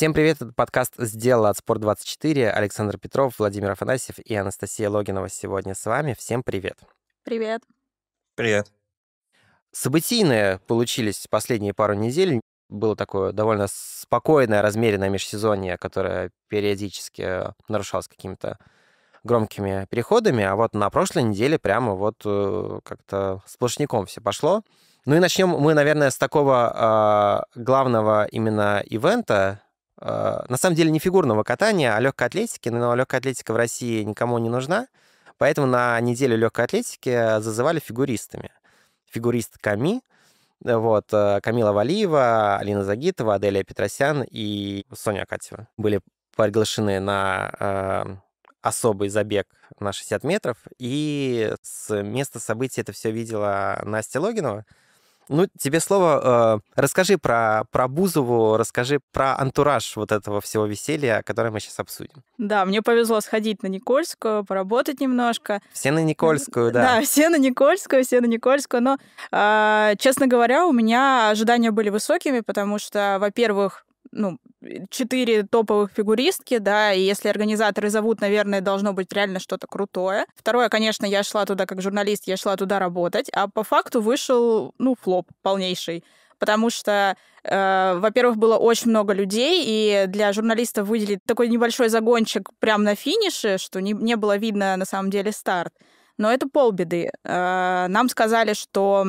Всем привет, Этот подкаст сделал от Спорт24». Александр Петров, Владимир Афанасьев и Анастасия Логинова сегодня с вами. Всем привет. Привет. Привет. Событийные получились последние пару недель. Было такое довольно спокойное, размеренное межсезонье, которое периодически нарушалось какими-то громкими переходами, а вот на прошлой неделе прямо вот э, как-то сплошняком все пошло. Ну и начнем мы, наверное, с такого э, главного именно ивента, а, на самом деле не фигурного катания, а легкой атлетики, но легкая атлетика в России никому не нужна, поэтому на неделю легкой атлетики зазывали фигуристами. Фигуристками, вот, э, Камила Валиева, Алина Загитова, Аделия Петросян и Соня Акатьева были приглашены на э, особый забег на 60 метров, и с места событий это все видела Настя Логинова, ну, тебе слово. Э, расскажи про, про Бузову, расскажи про антураж вот этого всего веселья, которое мы сейчас обсудим. Да, мне повезло сходить на Никольскую, поработать немножко. Все на Никольскую, да. Да, все на Никольскую, все на Никольскую. Но, э, честно говоря, у меня ожидания были высокими, потому что, во-первых, ну, четыре топовых фигуристки, да, и если организаторы зовут, наверное, должно быть реально что-то крутое. Второе, конечно, я шла туда как журналист, я шла туда работать, а по факту вышел, ну, флоп полнейший потому что, э, во-первых, было очень много людей, и для журналистов выделить такой небольшой загончик прямо на финише, что не, не было видно на самом деле старт. Но это полбеды. Э, нам сказали, что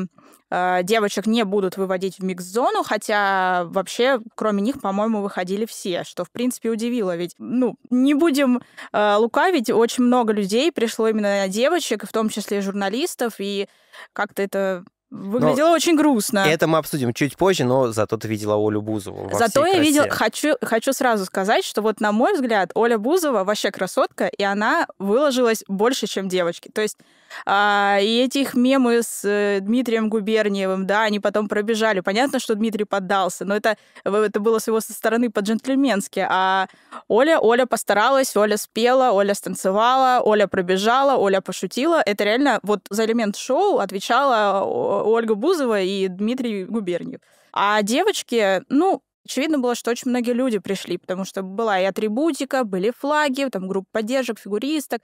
а, девочек не будут выводить в микс-зону, хотя вообще, кроме них, по-моему, выходили все, что, в принципе, удивило. Ведь, ну, не будем э, лукавить, очень много людей пришло именно на девочек, в том числе журналистов, и как-то это Выглядело но очень грустно. Это мы обсудим чуть позже, но зато ты видела Олю Бузову. Зато я красе. видел, хочу, хочу сразу сказать, что вот на мой взгляд, Оля Бузова вообще красотка, и она выложилась больше, чем девочки. То есть а, и этих мемы с э, Дмитрием Губерниевым, да, они потом пробежали. Понятно, что Дмитрий поддался, но это, э, это было с его со стороны по-джентльменски. А Оля, Оля постаралась, Оля спела, Оля станцевала, Оля пробежала, Оля пошутила. Это реально вот за элемент шоу отвечала э, Ольга Бузова и Дмитрий Губерниев. А девочки, ну, Очевидно было, что очень многие люди пришли, потому что была и атрибутика, были флаги, там группа поддержек, фигуристок.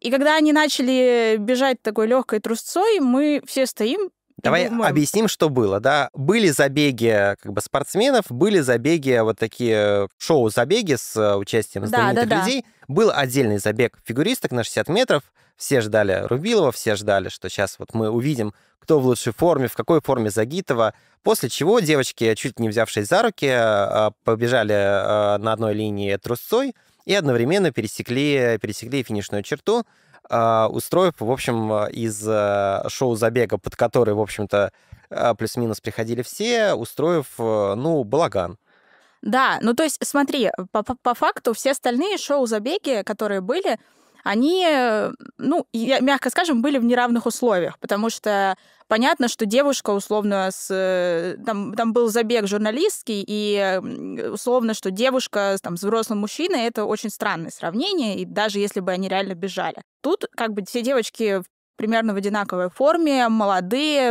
И когда они начали бежать такой легкой трусцой, мы все стоим Давай думаем. объясним, что было, да. Были забеги как бы спортсменов, были забеги вот такие э, шоу-забеги с э, участием знаменитых да, да, людей. Да. Был отдельный забег фигуристок на 60 метров. Все ждали Рубилова, все ждали, что сейчас вот мы увидим, кто в лучшей форме, в какой форме Загитова. После чего девочки, чуть не взявшись за руки, э, побежали на одной линии трусцой и одновременно пересекли, пересекли финишную черту, а, устроив, в общем, а, из а, шоу забега, под который, в общем-то, плюс-минус приходили все, устроив, ну, балаган. Да, ну то есть смотри, по, по, факту все остальные шоу-забеги, которые были, они, э, ну, мягко скажем, были в неравных условиях, потому что понятно, что девушка условно с... Э, там, там был забег журналистский, и условно, что девушка там, с взрослым мужчиной — это очень странное сравнение, и даже если бы они реально бежали. Тут как бы все девочки примерно в одинаковой форме, молодые,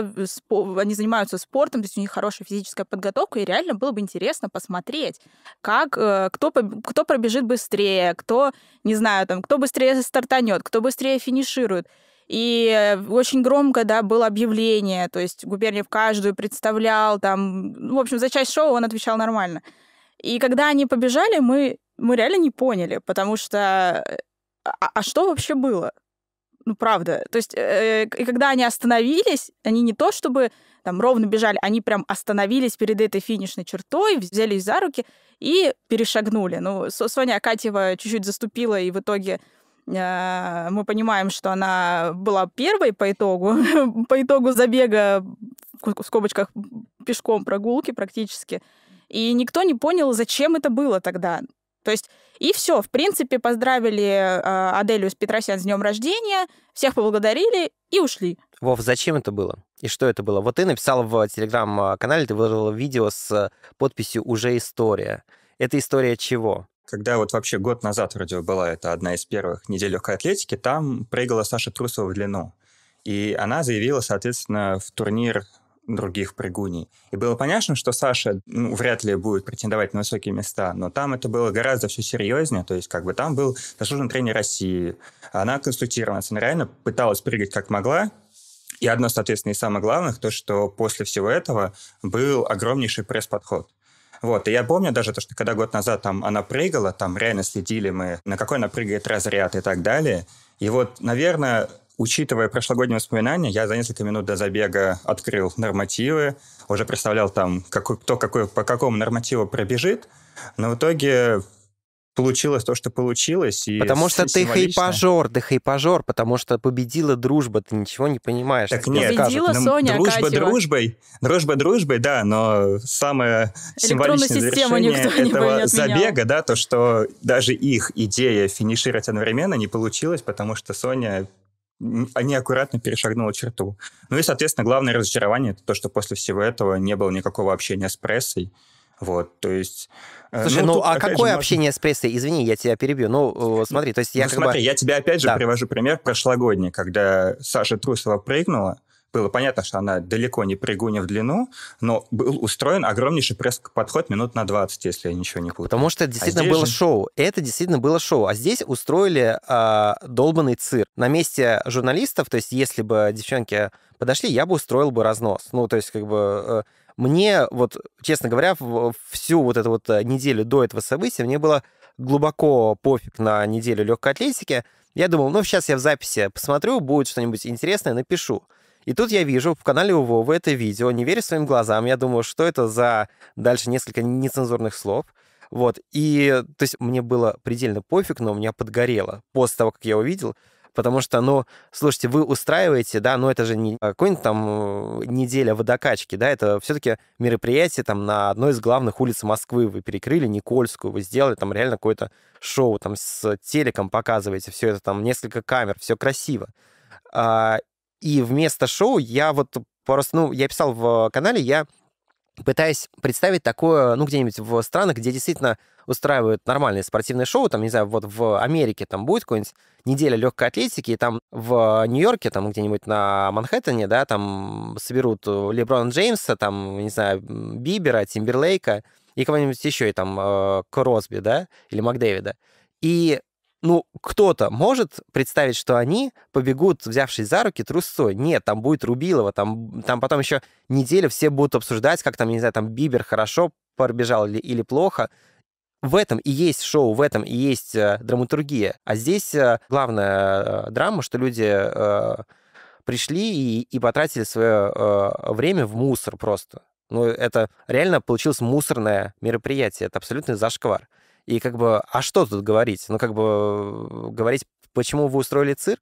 они занимаются спортом, то есть у них хорошая физическая подготовка, и реально было бы интересно посмотреть, как, э, кто, кто пробежит быстрее, кто, не знаю, там, кто быстрее стартанет, кто быстрее финиширует. И э, очень громко, да, было объявление, то есть Губерниев каждую представлял, там, ну, в общем, за часть шоу он отвечал нормально. И когда они побежали, мы, мы реально не поняли, потому что э, а, а что вообще было? Ну, правда. То есть, э, и когда они остановились, они не то чтобы там ровно бежали, они прям остановились перед этой финишной чертой, взялись за руки и перешагнули. Ну, Соня Акатьева чуть-чуть заступила, и в итоге э, мы понимаем, что она была первой по итогу, по итогу забега, в скобочках, пешком прогулки практически. И никто не понял, зачем это было тогда. То есть и все, в принципе, поздравили э, Аделию с Петросян с днем рождения, всех поблагодарили и ушли. Вов, зачем это было? И что это было? Вот ты написал в телеграм-канале, ты выложил видео с подписью «Уже история». Это история чего? Когда вот вообще год назад вроде была это одна из первых недель легкой атлетики, там прыгала Саша Трусова в длину. И она заявила, соответственно, в турнир других прыгуней. И было понятно, что Саша ну, вряд ли будет претендовать на высокие места, но там это было гораздо все серьезнее, то есть как бы там был заслуженный тренер России, она консультировалась, она реально пыталась прыгать как могла, и одно, соответственно, из самых главных, то, что после всего этого был огромнейший пресс-подход. Вот, и я помню даже то, что когда год назад там она прыгала, там реально следили мы, на какой она прыгает разряд и так далее. И вот, наверное, Учитывая прошлогодние воспоминания, я за несколько минут до забега открыл нормативы, уже представлял там, какой, кто какой, по какому нормативу пробежит, но в итоге получилось то, что получилось. И потому что ты хайпажор, ты хайпажор, потому что победила дружба, ты ничего не понимаешь. Так нет, победила скажут. Соня Дружба дружбой, дружба дружбой, да, но самое символичное завершение этого забега, да, то, что даже их идея финишировать одновременно не получилось, потому что Соня они аккуратно перешагнули черту. Ну и, соответственно, главное разочарование это то, что после всего этого не было никакого общения с прессой. Вот, то есть... Э, Слушай, ну, ну тут, а какое же, общение с прессой? Извини, я тебя перебью. Ну, э, смотри, то есть я ну, как смотри, бы... я тебе опять же да. привожу пример прошлогодний, когда Саша Трусова прыгнула, было понятно, что она далеко не прыгуня в длину, но был устроен огромнейший пресс-подход минут на 20, если я ничего не путаю. Потому что это а действительно а было же... шоу. Это действительно было шоу. А здесь устроили э, долбанный цирк. На месте журналистов, то есть если бы девчонки подошли, я бы устроил бы разнос. Ну, то есть как бы... Э, мне, вот, честно говоря, всю вот эту вот э, неделю до этого события мне было глубоко пофиг на неделю легкой атлетики. Я думал, ну, сейчас я в записи посмотрю, будет что-нибудь интересное, напишу. И тут я вижу в канале у Вовы это видео, не верю своим глазам, я думаю, что это за дальше несколько нецензурных слов. Вот, и, то есть, мне было предельно пофиг, но у меня подгорело после того, как я увидел, потому что, ну, слушайте, вы устраиваете, да, но это же не какой-нибудь там э, неделя водокачки, да, это все-таки мероприятие там на одной из главных улиц Москвы, вы перекрыли Никольскую, вы сделали там реально какое-то шоу, там с телеком показываете, все это там, несколько камер, все красиво. А, и вместо шоу я вот просто, ну, я писал в канале, я пытаюсь представить такое, ну, где-нибудь в странах, где действительно устраивают нормальные спортивные шоу, там, не знаю, вот в Америке там будет какой-нибудь неделя легкой атлетики, и там в Нью-Йорке, там где-нибудь на Манхэттене, да, там соберут Леброн Джеймса, там, не знаю, Бибера, Тимберлейка и кого-нибудь еще, и там э, Кросби, да, или Макдэвида. И ну, кто-то может представить, что они побегут, взявшись за руки, трусцой. Нет, там будет Рубилова, там, там потом еще неделю все будут обсуждать, как там, не знаю, там Бибер хорошо пробежал или, или плохо. В этом и есть шоу, в этом и есть э, драматургия. А здесь э, главная э, драма, что люди э, пришли и, и потратили свое э, время в мусор просто. Ну, это реально получилось мусорное мероприятие, это абсолютный зашквар. И как бы, а что тут говорить? Ну, как бы, говорить, почему вы устроили цирк?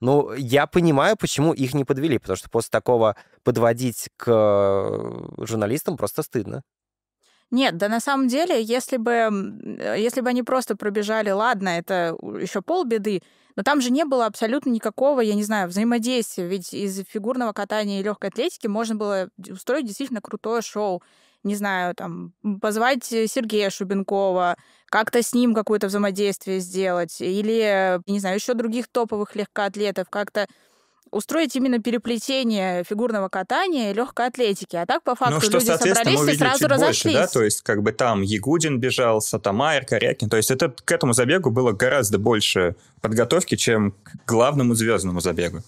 Ну, я понимаю, почему их не подвели, потому что после такого подводить к журналистам просто стыдно. Нет, да на самом деле, если бы, э, если бы они просто пробежали, ладно, это еще полбеды, но там же не было абсолютно никакого, я не знаю, взаимодействия. Ведь из фигурного катания и легкой атлетики можно было устроить действительно крутое шоу не знаю, там, позвать Сергея Шубенкова, как-то с ним какое-то взаимодействие сделать, или, не знаю, еще других топовых легкоатлетов, как-то устроить именно переплетение фигурного катания и легкой атлетики. А так, по ну, факту, ну, что, люди собрались мы и сразу чуть разошлись. Больше, да? То есть, как бы там Ягудин бежал, Сатамайер, Корякин. То есть, это, к этому забегу было гораздо больше подготовки, чем к главному звездному забегу.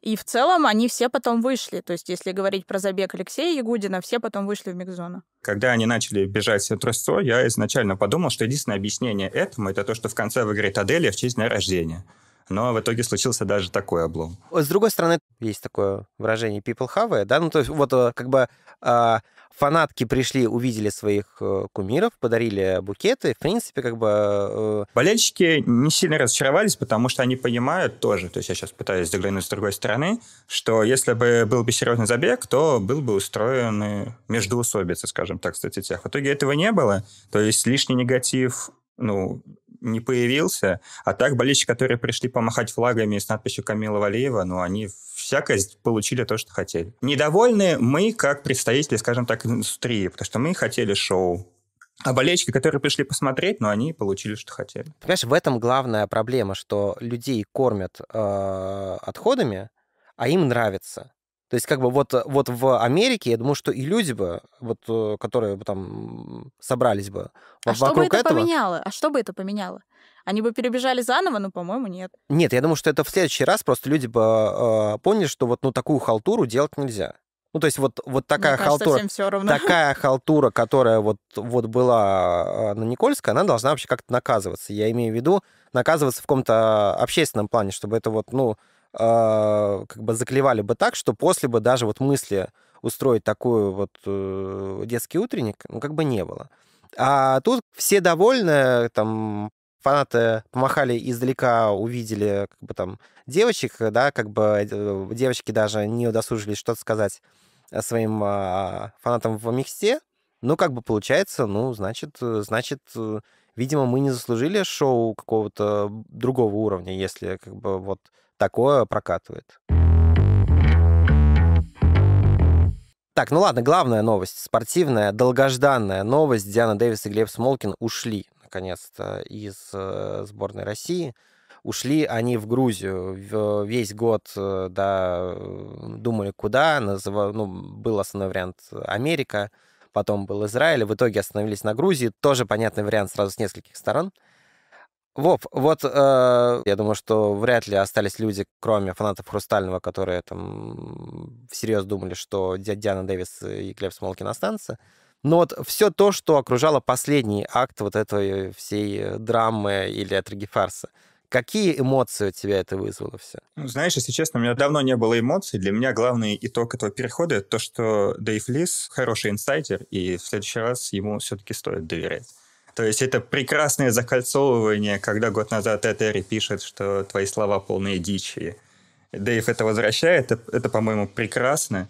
И в целом они все потом вышли. То есть, если говорить про забег Алексея Ягудина, все потом вышли в микзону. Когда они начали бежать все трусцой, я изначально подумал, что единственное объяснение этому это то, что в конце выиграет Аделия в честь дня рождения. Но в итоге случился даже такой облом. С другой стороны, есть такое выражение people have, it, да, ну то есть вот э, как бы а, Фанатки пришли, увидели своих э, кумиров, подарили букеты. В принципе, как бы... Э, болельщики не сильно разочаровались, потому что они понимают тоже, то есть я сейчас пытаюсь заглянуть с другой стороны, что если бы был бы серьезный забег, то был бы устроен междуусобицы, скажем так, в соцсетях. В итоге этого не было, то есть лишний негатив ну, не появился. А так болельщики, которые пришли помахать флагами с надписью Камила Валиева, ну, они всякое получили то, что хотели. Недовольны мы, как представители, скажем так, индустрии, потому что мы хотели шоу, а болельщики, которые пришли посмотреть, но они получили, что хотели. Понимаешь, в этом главная проблема, что людей кормят э, отходами, а им нравится. То есть, как бы вот, вот в Америке, я думаю, что и люди бы, вот, э, которые бы там собрались бы а вокруг что бы это этого... Поменяло? А что бы это поменяло? Они бы перебежали заново, но, по-моему, нет. Нет, я думаю, что это в следующий раз просто люди бы э, поняли, что вот ну, такую халтуру делать нельзя. Ну, то есть вот, вот такая кажется, халтура, все равно. такая халтура, которая вот, вот была а, на Никольской, она должна вообще как-то наказываться. Я имею в виду наказываться в каком-то общественном плане, чтобы это вот, ну, э, как бы заклевали бы так, что после бы даже вот мысли устроить такой вот э, детский утренник, ну, как бы не было. А тут все довольны, там, фанаты помахали издалека, увидели как бы там девочек, да, как бы э, девочки даже не удосужились что-то сказать э, своим а, фанатам в миксте, ну, как бы получается, ну, значит, э, значит, видимо, мы не заслужили шоу какого-то другого уровня, если как бы вот такое прокатывает. Так, ну ладно, главная новость, спортивная, долгожданная новость. Диана Дэвис и Глеб Смолкин ушли наконец-то, из э, сборной России. Ушли они в Грузию. Э, весь год э, да, думали, куда. Назыв... Ну, был основной вариант Америка, потом был Израиль. В итоге остановились на Грузии. Тоже понятный вариант сразу с нескольких сторон. Воп, вот э, я думаю, что вряд ли остались люди, кроме фанатов Хрустального, которые там всерьез думали, что Диана Дэвис и Глеб Смолкин останутся. Но вот все то, что окружало последний акт вот этой э, всей э, драмы или атриги Какие эмоции у тебя это вызвало все? Ну, знаешь, если честно, у меня давно не было эмоций. Для меня главный итог этого перехода — это то, что Дэйв Лис хороший инсайдер, и в следующий раз ему все-таки стоит доверять. То есть это прекрасное закольцовывание, когда год назад Этери пишет, что твои слова полные дичи. Дэйв это возвращает, это, это по-моему, прекрасно.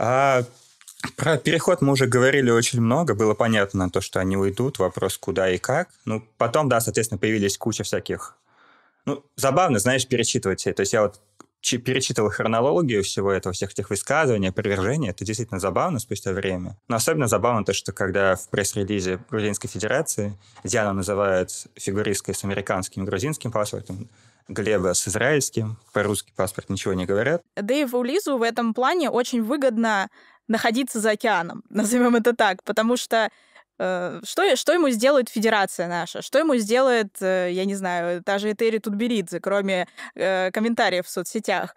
А про переход мы уже говорили очень много, было понятно то, что они уйдут, вопрос куда и как. Ну, потом, да, соответственно, появились куча всяких... Ну, забавно, знаешь, перечитывать. То есть я вот перечитывал хронологию всего этого, всех этих высказываний, опровержений, это действительно забавно спустя время. Но особенно забавно то, что когда в пресс-релизе Грузинской Федерации Диану называют фигуристкой с американским и грузинским паспортом, Глеба с израильским, по-русски паспорт ничего не говорят. Дэйву Лизу в этом плане очень выгодно находиться за океаном, назовем это так, потому что э, что, что ему сделает Федерация наша? Что ему сделает, э, я не знаю, та же Этери Тутберидзе, кроме э, комментариев в соцсетях?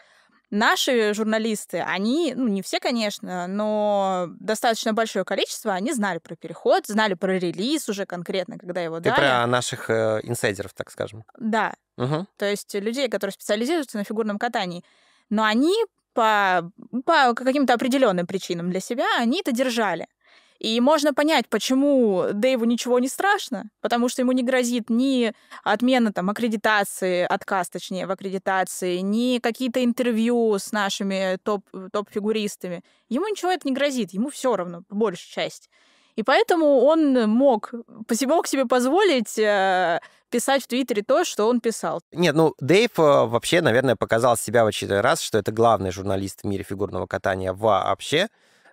Наши журналисты, они, ну не все, конечно, но достаточно большое количество, они знали про переход, знали про релиз уже конкретно, когда его Ты дали. про наших э, инсайдеров, так скажем. Да. Угу. То есть людей, которые специализируются на фигурном катании. Но они по, по каким-то определенным причинам для себя, они это держали. И можно понять, почему Дэйву ничего не страшно, потому что ему не грозит ни отмена там, аккредитации, отказ, точнее, в аккредитации, ни какие-то интервью с нашими топ, э, топ-фигуристами. Ему ничего это не грозит, ему все равно, по большей части. И поэтому он э, мог, мог себе позволить э, писать в Твиттере то, что он писал. Нет, ну, Дэйв э, вообще, наверное, показал себя в очередной раз, что это главный журналист в мире фигурного катания вообще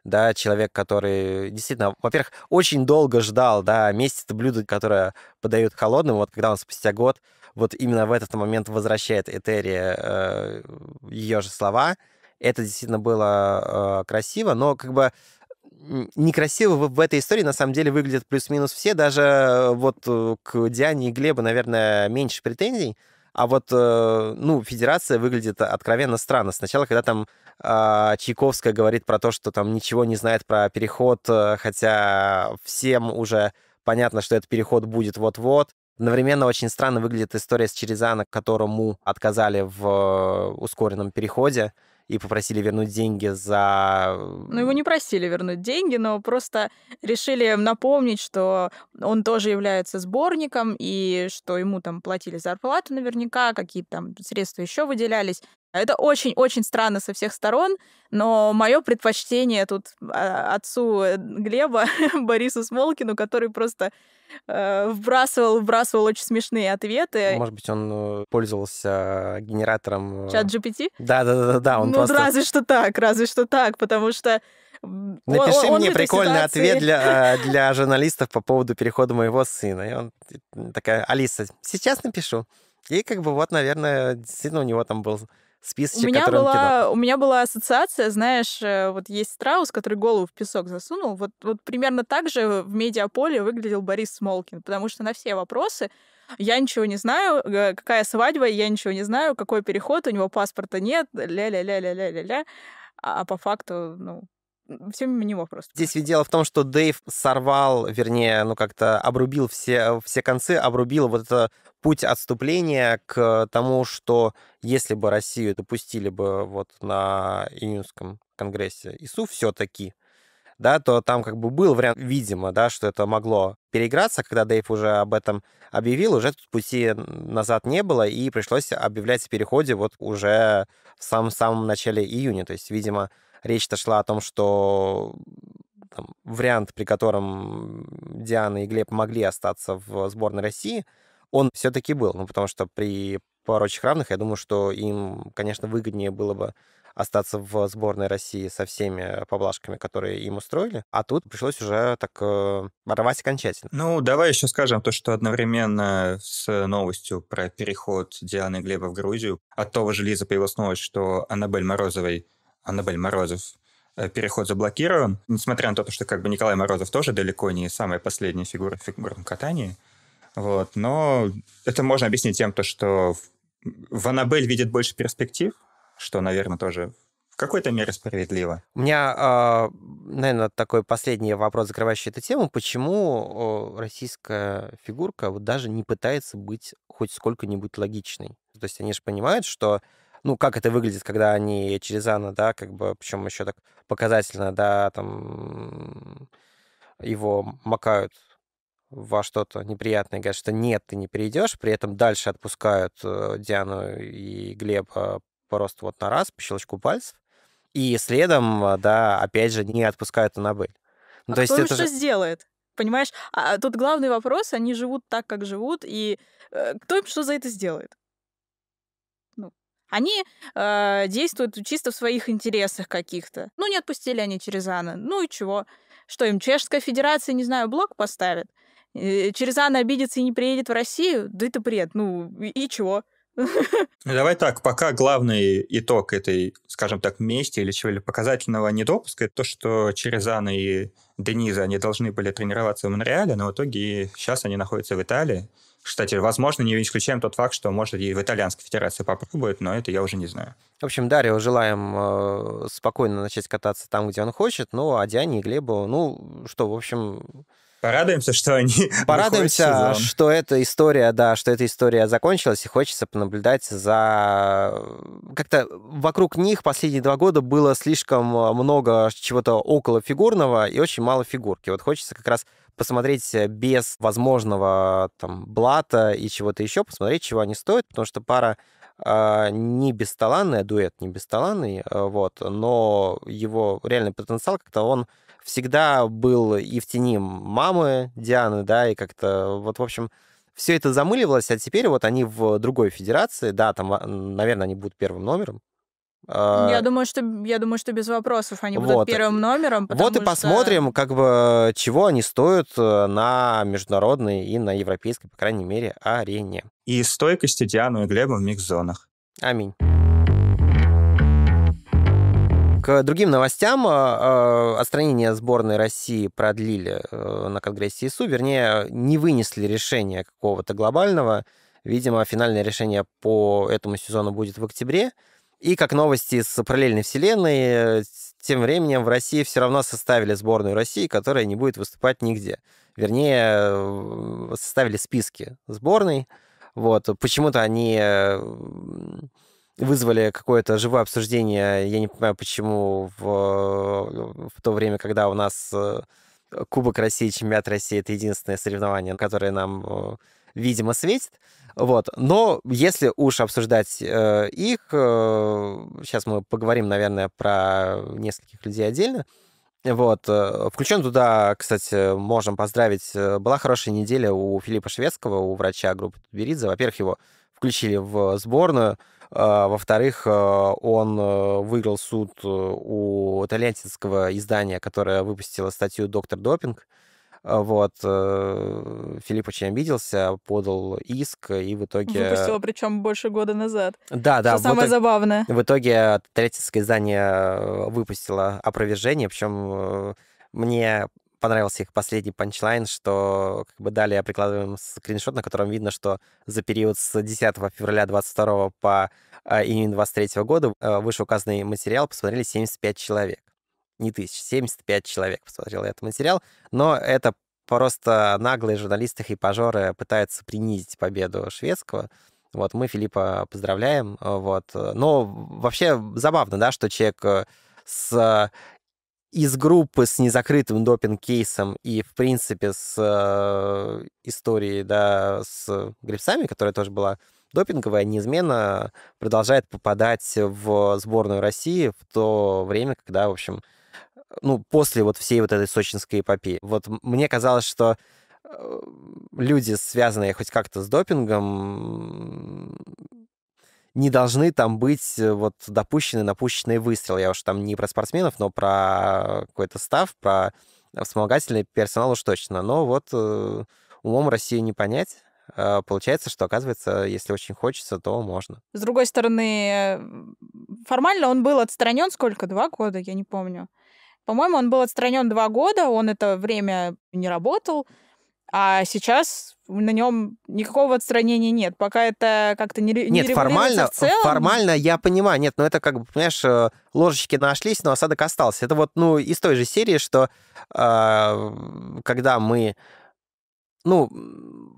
да, человек, который действительно, во-первых, очень долго ждал, да, месяц это блюдо, которое подают холодным, вот когда он спустя год, вот именно в этот момент возвращает Этери э, ее же слова, это действительно было э, красиво, но как бы некрасиво в, этой истории на самом деле выглядят плюс-минус все, даже э, вот э, к Диане и Глебу, наверное, меньше претензий, а вот, э, ну, федерация выглядит откровенно странно. Сначала, когда там а, Чайковская говорит про то, что там ничего не знает про переход, хотя всем уже понятно, что этот переход будет вот-вот. Одновременно очень странно выглядит история с Черезана, которому отказали в ускоренном переходе и попросили вернуть деньги за... Ну, его не просили вернуть деньги, но просто решили напомнить, что он тоже является сборником, и что ему там платили зарплату наверняка, какие-то там средства еще выделялись. Это очень-очень странно со всех сторон, но мое предпочтение тут а, отцу э, Глеба, Борису Смолкину, который просто э, вбрасывал, вбрасывал очень смешные ответы. Может быть, он э, пользовался генератором... Чат GPT? Да-да-да, он ну, просто... разве что так, разве что так, потому что Напиши он, он мне прикольный ситуации... ответ для, для журналистов по поводу перехода моего сына. И он такая, Алиса, сейчас напишу. И как бы вот, наверное, действительно у него там был списочек, у меня была, кидал? У меня была ассоциация, знаешь, э, вот есть страус, который голову в песок засунул. Вот, вот примерно так же в медиаполе выглядел Борис Смолкин, потому что на все вопросы я ничего не знаю, какая свадьба, я ничего не знаю, какой переход, у него паспорта нет, ля-ля-ля-ля-ля-ля-ля. А, а по факту, ну, все мимо него просто. Здесь ведь дело в том, что Дэйв сорвал, вернее, ну как-то обрубил все, все концы, обрубил вот это путь отступления к тому, что если бы Россию допустили бы вот на июньском конгрессе ИСУ все-таки, да, то там как бы был вариант, видимо, да, что это могло переиграться, когда Дэйв уже об этом объявил, уже тут пути назад не было, и пришлось объявлять о переходе вот уже в самом-самом начале июня. То есть, видимо, речь-то шла о том, что там, вариант, при котором Диана и Глеб могли остаться в сборной России, он все-таки был. Ну, потому что при прочих равных, я думаю, что им, конечно, выгоднее было бы остаться в сборной России со всеми поблажками, которые им устроили, а тут пришлось уже так э, рвать окончательно. Ну, давай еще скажем то, что одновременно с новостью про переход Дианы и Глеба в Грузию от того же Лиза появилась новость, что Аннабель Морозовой Аннабель Морозов э, переход заблокирован. Несмотря на то, что как бы Николай Морозов тоже далеко не самая последняя фигура в фигурном катании. Вот. Но это можно объяснить тем, то, что в Аннабель видит больше перспектив, что, наверное, тоже в какой-то мере справедливо. У меня, а, наверное, такой последний вопрос, закрывающий эту тему. Почему российская фигурка вот даже не пытается быть хоть сколько-нибудь логичной? То есть они же понимают, что ну, как это выглядит, когда они через Анна, да, как бы, причем еще так показательно, да, там его макают во что-то неприятное, говорят, что нет, ты не перейдешь, при этом дальше отпускают э, Диану и Глеба просто вот на раз, по щелчку пальцев, и следом, э, да, опять же, не отпускают Аннабель. Ну, а то кто есть это что же... сделает? Понимаешь, а, а тут главный вопрос, они живут так, как живут, и э, кто им что за это сделает? Они э, действуют чисто в своих интересах каких-то. Ну, не отпустили они Черезана. Ну и чего? Что им, Чешская Федерация, не знаю, блок поставит? Э, Черезана обидится и не приедет в Россию? Да это бред. Ну и, и чего? Ну, давай так, пока главный итог этой, скажем так, мести или чего-либо показательного недопуска, это то, что Черезана и Дениза, они должны были тренироваться в Монреале, но в итоге сейчас они находятся в Италии. Кстати, возможно, не исключаем тот факт, что, может, и в Итальянской Федерации попробует, но это я уже не знаю. В общем, Дарио желаем э, спокойно начать кататься там, где он хочет, ну, а Диане и Глебу, ну, что, в общем... Порадуемся, что они... Порадуемся, что эта история, да, что эта история закончилась, и хочется понаблюдать за... Как-то вокруг них последние два года было слишком э, много чего-то около фигурного и очень мало фигурки. Вот хочется как раз посмотреть э, без возможного там блата и чего-то еще, посмотреть, чего они стоят, потому что пара э, не бесталанный, а дуэт не бесталанный, э, вот, но его реальный потенциал как-то он всегда был и в тени мамы Дианы, да, и как-то вот, в общем, все это замыливалось, а теперь вот они в другой федерации, да, там, а, наверное, они будут первым номером, я а, думаю, что я думаю, что без вопросов они вот. будут первым номером. Вот и что... посмотрим, как бы чего они стоят э, на международной и на европейской, по крайней мере, арене. И стойкости Диану и Глеба в микс-зонах. Аминь к другим новостям. Э, э, отстранение сборной России продлили на Конгрессе ИСУ, вернее, не вынесли решения какого-то глобального. Видимо, финальное решение по этому сезону будет в октябре. И как новости из параллельной вселенной, э, тем временем в России все равно составили сборную России, которая не будет выступать нигде. Вернее, э, составили списки сборной. Вот. Почему-то они э, вызвали какое-то живое обсуждение. Я не понимаю, почему в, в то время, когда у нас Кубок России, Чемпионат России — это единственное соревнование, которое нам видимо, светит. Вот. Но если уж обсуждать э, их, э, сейчас мы поговорим, наверное, про нескольких людей отдельно. Вот. Э, Включен туда, кстати, можем поздравить. Э, была хорошая неделя у Филиппа Шведского, у врача группы Туберидзе. Во-первых, его включили в сборную. А во-вторых, э, он выиграл суд у итальянского издания, которое выпустило статью «Доктор Допинг», а, вот. Э, Филипп очень обиделся, подал иск, и в итоге... Выпустила, причем больше года назад. Да, да. Что самое итоге... забавное. В итоге третье издание э, выпустило опровержение, причем э, мне понравился их последний панчлайн, что как бы далее прикладываем скриншот, на котором видно, что за период с 10 февраля 22 по июнь 23 года вышеуказанный материал посмотрели 75 человек не тысяч, 75 человек посмотрел этот материал, но это просто наглые журналисты и пожоры пытаются принизить победу шведского. Вот, мы Филиппа поздравляем. Э, вот. Но вообще забавно, да, что человек э, с из группы с незакрытым допинг-кейсом и, в принципе, с э, историей, да, с грибцами, которая тоже была допинговая, неизменно продолжает попадать в сборную России в то время, когда, в общем, ну, после вот всей вот этой сочинской эпопеи. Вот мне казалось, что э, люди, связанные хоть как-то с допингом, не должны там быть э, вот допущены напущенные выстрелы. Я уж там не про спортсменов, но про какой-то став, про вспомогательный персонал уж точно. Но вот э, умом Россию не понять. А получается, что, оказывается, если очень хочется, то можно. С другой стороны, формально он был отстранен сколько? Два года, я не помню. По-моему, он был отстранен два года, он это время не работал, а сейчас на нем никакого отстранения нет. Пока это как-то не, не Нет, формально, в целом. формально я понимаю. Нет, но ну это как бы, понимаешь, э, ложечки нашлись, но осадок остался. Это вот, ну, из той же серии, что э, когда мы ну,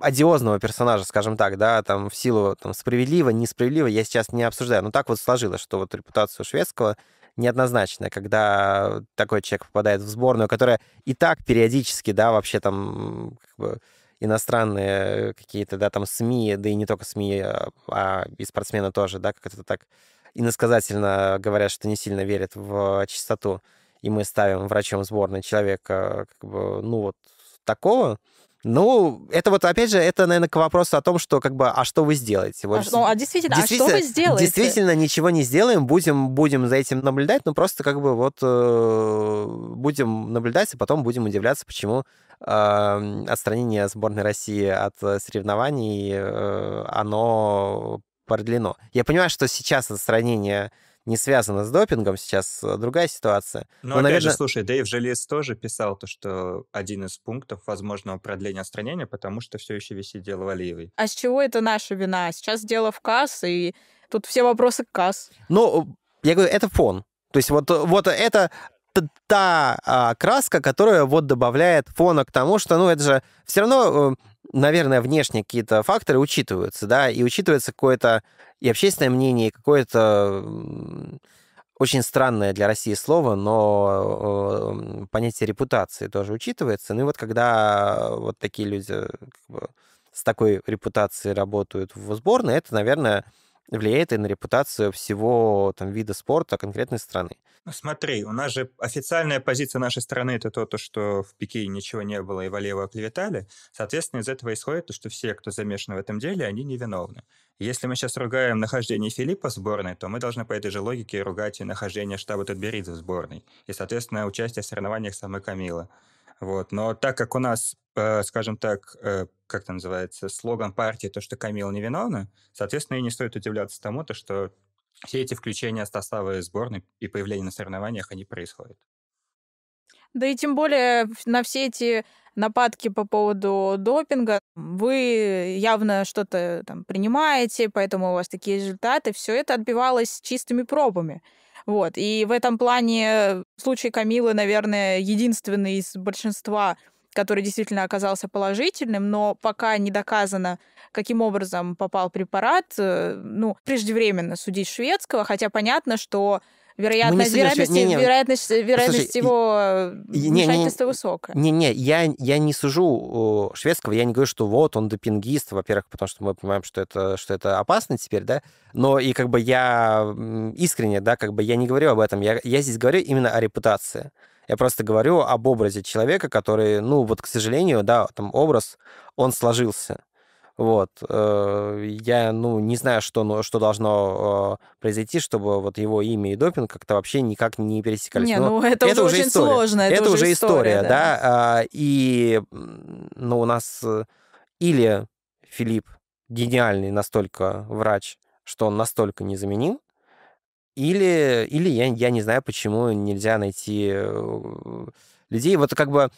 одиозного персонажа, скажем так, да, там в силу там, справедливо, несправедливо, я сейчас не обсуждаю. Но так вот сложилось, что вот репутацию шведского неоднозначная, когда такой человек попадает в сборную, которая и так периодически, да, вообще там как бы, иностранные э, какие-то, да, там СМИ, да и не только СМИ, а, а и спортсмены тоже, да, как это так иносказательно говорят, что не сильно верят в чистоту, и мы ставим врачом сборной человека, как бы, ну вот такого, ну, это вот, опять же, это, наверное, к вопросу о том, что как бы, а что вы сделаете? Вот, а, ну, а действительно, действительно, а что вы сделаете? Действительно, ничего не сделаем, будем, будем за этим наблюдать, но ну, просто как бы вот э, будем наблюдать, и а потом будем удивляться, почему э, отстранение сборной России от э, соревнований, э, оно продлено. Я понимаю, что сейчас отстранение не связано с допингом, сейчас а, другая ситуация. Но, Но опять наверное... же, слушай, Дэйв Желез тоже писал то, что один из пунктов возможного продления отстранения, потому что все еще висит дело Валиевой. А с чего это наша вина? Сейчас дело в КАС, и тут все вопросы к КАС. Ну, я говорю, это фон. То есть вот, вот это та а, краска, которая вот добавляет фона к тому, что, ну, это же все равно э, наверное, внешние какие-то факторы учитываются, да, и учитывается какое-то и общественное мнение, и какое-то очень странное для России слово, но э, понятие репутации тоже учитывается. Ну и вот когда вот такие люди э, как бы, с такой репутацией работают в сборной, это, наверное, влияет и на репутацию всего там, вида спорта конкретной страны. Ну, смотри, у нас же официальная позиция нашей страны это то, то, что в Пекине ничего не было и Валеева оклеветали. Соответственно, из этого исходит то, что все, кто замешан в этом деле, они невиновны. Если мы сейчас ругаем нахождение Филиппа в сборной, то мы должны по этой же логике ругать и нахождение штаба Тутберидзе в сборной. И, соответственно, участие в соревнованиях самой Камилы. Вот. Но так как у нас Э, скажем так, э, как это называется, слоган партии, то, что Камила невиновна, соответственно, и не стоит удивляться тому, то, что все эти включения состава сборной и появление на соревнованиях, они происходят. Да и тем более на все эти нападки по поводу допинга вы явно что-то там принимаете, поэтому у вас такие результаты. Все это отбивалось чистыми пробами. Вот. И в этом плане случай Камилы, наверное, единственный из большинства который действительно оказался положительным, но пока не доказано, каким образом попал препарат, э, ну, преждевременно судить шведского, хотя понятно, что ну, вероятность, вероятность, э, э, не, не. вероятность, вероятность Слушай, его не, вмешательства не, высокая. Не-не, я, я не сужу шведского, я не говорю, что вот он допингист, во-первых, потому что мы понимаем, что это, что это опасно теперь, да, но и как бы я искренне, да, как бы я не говорю об этом, я, я здесь говорю именно о репутации. Я просто говорю об образе человека, который, ну, вот, к сожалению, да, там образ, он сложился. Вот. Э, я, ну, не знаю, что, ну, что должно э, произойти, чтобы вот его имя и допинг как-то вообще никак не пересекались. Не, ну, ну это, это уже очень история. сложно. Это, это уже история, да. да. Э, и, ну, у нас или Филипп гениальный настолько врач, что он настолько незаменим, или, или я, я не знаю, почему нельзя найти э, людей. Вот как бы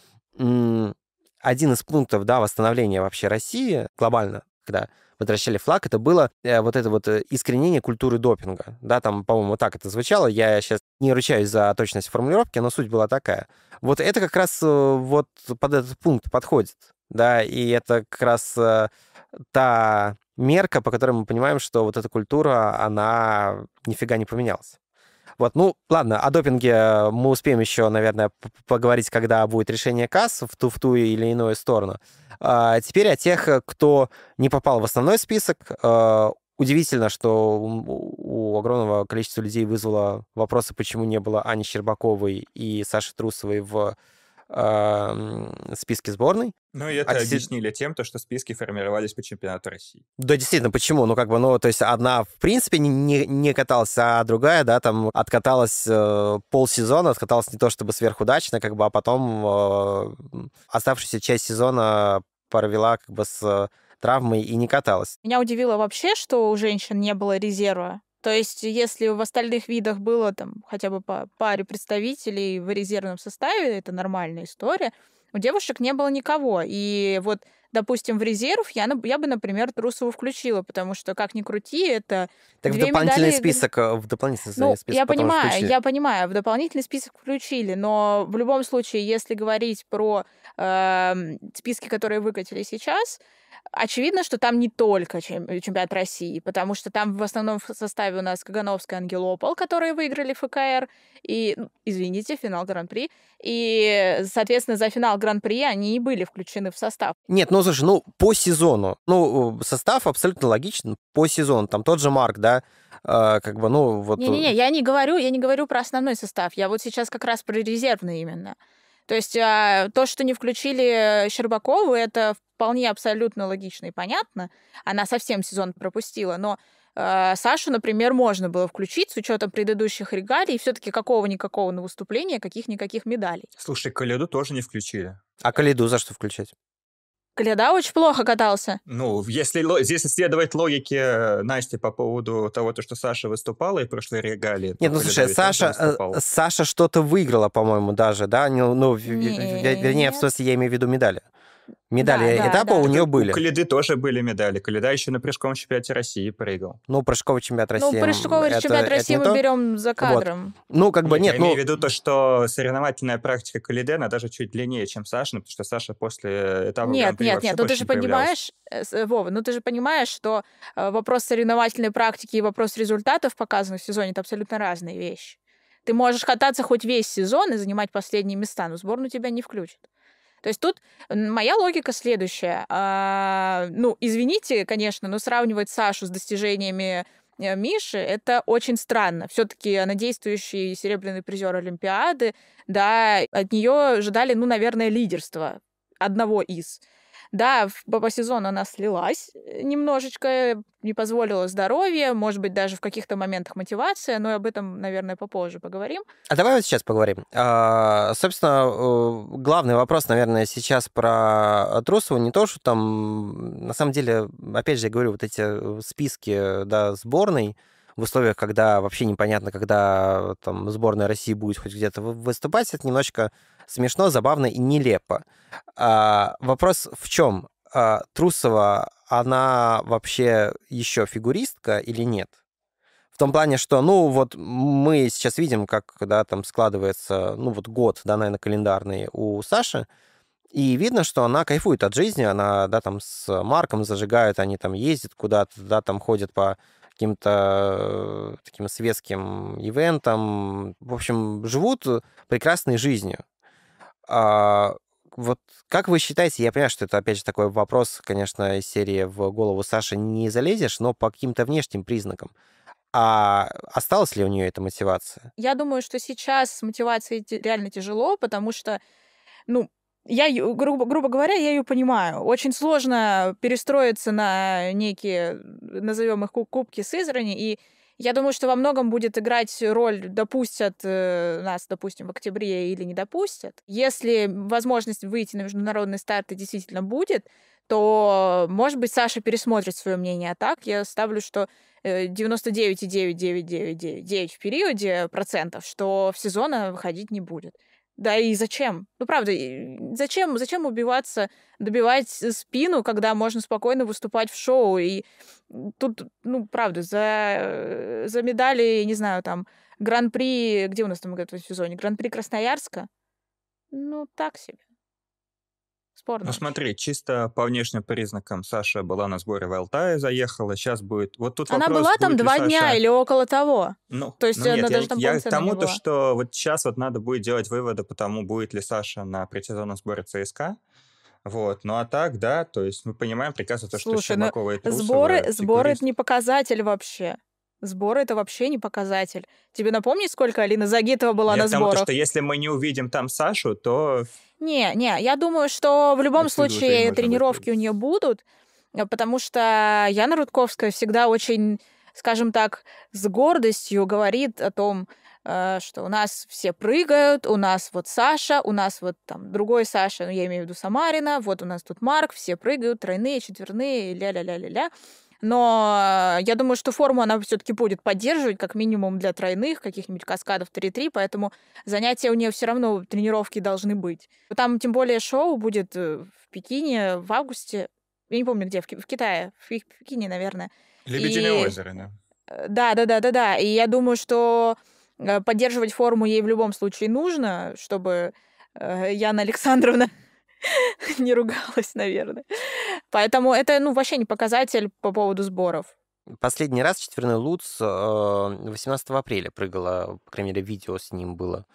один из пунктов да, восстановления вообще России глобально, когда возвращали флаг, это было э, вот это вот э, искоренение культуры допинга. Да, там, по-моему, так это звучало. Я сейчас не ручаюсь за точность формулировки, но суть была такая. Вот это как раз вот под этот пункт подходит да, и это как раз э, та мерка, по которой мы понимаем, что вот эта культура, она нифига не поменялась. Вот, ну, ладно, о допинге э, мы успеем еще, наверное, поговорить, когда будет решение КАС в ту, в ту или иную сторону. А, теперь о тех, э, кто не попал в основной список. А, удивительно, что у, у огромного количества людей вызвало вопросы, почему не было Ани Щербаковой и Саши Трусовой в э, а, списке сборной. Ну и это Отсед... А объяснили тем, то, что списки формировались по чемпионату России. Да, действительно, почему? Ну, как бы, ну, то есть одна, в принципе, не, не каталась, а другая, да, там откаталась э, полсезона, откаталась не то чтобы сверхудачно, как бы, а потом э, оставшуюся часть сезона провела как бы с травмой и не каталась. Меня удивило вообще, что у женщин не было резерва. То есть, если в остальных видах было там хотя бы по паре представителей в резервном составе, это нормальная история, у девушек не было никого. И вот, допустим, в резерв я, я бы, например, Трусову включила, потому что, как ни крути, это... Так в дополнительный медали... список, э, в дополнительный ну, список я понимаю, включили. я понимаю, в дополнительный список включили, но в любом случае, если говорить про э, списки, которые выкатили сейчас, очевидно, что там не только э, чемпионат России, потому что там в основном в составе у нас Кагановская Ангелопол, которые выиграли ФКР, и, ну, извините, финал Гран-при, и, соответственно, за финал Гран-при они и были включены в состав. Нет, ну, слушай, ну, по сезону, ну, э, состав абсолютно логичен, по сезону, там тот же Марк, да, а, как бы, ну, вот... Не-не-не, я не говорю, я не говорю про основной состав, я вот сейчас как раз про резервный именно. То есть а, то, что не включили Щербакову, это вполне абсолютно логично и понятно. Она совсем сезон пропустила, но а, Сашу, например, можно было включить с учетом предыдущих регалий, все-таки какого-никакого на выступление, каких-никаких медалей. Слушай, Каледу тоже не включили. А Каледу за что включать? Коляда очень плохо катался. Ну, если здесь исследовать логике э, Насти по поводу того, то, что Саша выступала и прошлой регалии. Нет, ну слушай, Саша, э, Саша что-то выиграла, по-моему, даже, да? Ну, ну вернее, в смысле, я имею в виду медали. Медали да, этапа да, да. у нее были. У Калиды тоже были медали. Калида еще на прыжковом чемпионате России прыгал. Ну, прыжковый чемпионат ну, России. Ну, прыжковый это, чемпионат России это мы берем за кадром. Вот. Ну, как бы нет. нет я ну... имею в виду то, что соревновательная практика Калиды, она даже чуть длиннее, чем Саша, ну, потому что Саша после этапа Нет, нет, нет. Ну, ты же понимаешь, э, э, Вова, ну ты же понимаешь, что э, вопрос соревновательной практики и вопрос результатов, показанных в сезоне, это абсолютно разные вещи. Ты можешь кататься хоть весь сезон и занимать последние места, но сборную тебя не включат. То есть тут моя логика следующая. А, ну, извините, конечно, но сравнивать Сашу с достижениями э, Миши, это очень странно. Все-таки она действующий серебряный призер Олимпиады, да, от нее ожидали, ну, наверное, лидерство одного из. Да, по сезону она слилась э, немножечко, э, не позволила здоровье, может быть, даже в каких-то моментах мотивация, но об этом, наверное, попозже поговорим. А давай вот сейчас поговорим. А, собственно, главный вопрос, наверное, сейчас про Трусову, не то, что там, на самом деле, опять же, я говорю, вот эти э, списки, да, сборной, в условиях, когда вообще непонятно, когда э, там сборная России будет хоть где-то выступать, это немножечко смешно, забавно и нелепо. А, вопрос в чем? А, Трусова, она вообще еще фигуристка или нет? В том плане, что, ну, вот мы сейчас видим, как, да, там складывается, ну, вот год, да, наверное, календарный у Саши, и видно, что она кайфует от жизни, она, да, там с Марком зажигают, они там ездят куда-то, да, там ходят по каким-то э, таким светским ивентам. В общем, живут прекрасной жизнью. А вот как вы считаете, я понимаю, что это, опять же, такой вопрос, конечно, из серии в голову Саши не залезешь, но по каким-то внешним признакам. А осталась ли у нее эта мотивация? Я думаю, что сейчас с мотивацией реально тяжело, потому что, ну, я, грубо, грубо говоря, я ее понимаю. Очень сложно перестроиться на некие, назовем их, кубки Сызрани, и я думаю, что во многом будет играть роль, допустят э, нас, допустим, в октябре или не допустят. Если возможность выйти на международные старты действительно будет, то, может быть, Саша пересмотрит свое мнение. А так я ставлю, что 99,9999 э, в периоде процентов, что в сезон она э, выходить не будет. Да и зачем? Ну, правда, зачем, зачем убиваться, добивать спину, когда можно спокойно выступать в шоу? И тут, ну, правда, за, за медали, не знаю, там, гран-при, где у нас там в этом сезоне? Гран-при Красноярска? Ну, так себе. Спорно. Ну смотри, чисто по внешним признакам Саша была на сборе в Алтае, заехала, сейчас будет... Вот тут она была там два Саша... дня или около того. Ну, то есть ну, нет, она я, даже там я, к тому то, что вот сейчас вот надо будет делать выводы по тому, будет ли Саша на предсезонном сборе ЦСКА. Вот, ну а так, да, то есть мы понимаем прекрасно то, что Слушай, Щербакова ну, и Трусова... сборы, сборы это не показатель вообще. Сбор это вообще не показатель. Тебе напомнить, сколько Алина Загитова была я на сборах? Потому что если мы не увидим там Сашу, то... Не, не, я думаю, что в любом Отсюда случае тренировки у нее будут, э, потому что Яна Рудковская всегда очень, скажем так, с гордостью говорит о том, э, что у нас все прыгают, у нас вот Саша, у нас вот там другой Саша, ну, я имею в виду Самарина, вот у нас тут Марк, все прыгают, тройные, четверные, ля-ля-ля-ля-ля. Но я думаю, что форму она все-таки будет поддерживать, как минимум для тройных, каких-нибудь каскадов 3-3, поэтому занятия у нее все равно, тренировки должны быть. Там тем более шоу будет в Пекине в августе. Я не помню, где, в, в Китае, в Пекине, наверное. Лебединое И... озеро, да. Да, да, да, да, да. И я думаю, что поддерживать форму ей в любом случае нужно, чтобы Яна Александровна не ругалась, наверное. Поэтому это, ну, вообще не показатель по поводу сборов. Последний раз четверной Луц 18 а, апреля прыгала, по крайней мере, видео с ним было.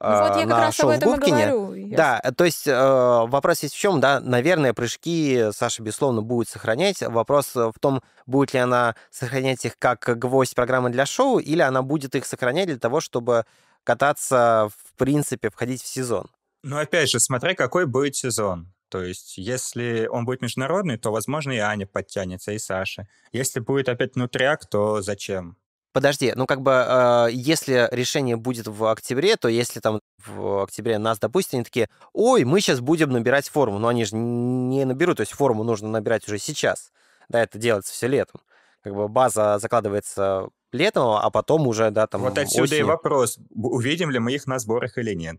Ну, вот а, я как раз шоу об этом в Губкине. и говорю. Да, то есть э, вопрос есть в чем, да, наверное, прыжки Саша, безусловно, будет сохранять. Вопрос в том, будет ли она сохранять их как гвоздь программы для шоу, или она будет их сохранять для того, чтобы кататься, в принципе, входить в сезон. Но ну, опять же, смотря какой будет сезон. То есть, если он будет международный, то, возможно, и Аня подтянется, и Саша. Если будет опять внутряк, то зачем? Подожди, ну как бы, э, если решение будет в октябре, то если там в октябре нас, допустим, они такие, ой, мы сейчас будем набирать форму, но они же не наберут, то есть форму нужно набирать уже сейчас, да, это делается все летом. Как бы база закладывается летом, а потом уже, да, там... Вот отсюда осенью. и вопрос, увидим ли мы их на сборах или нет.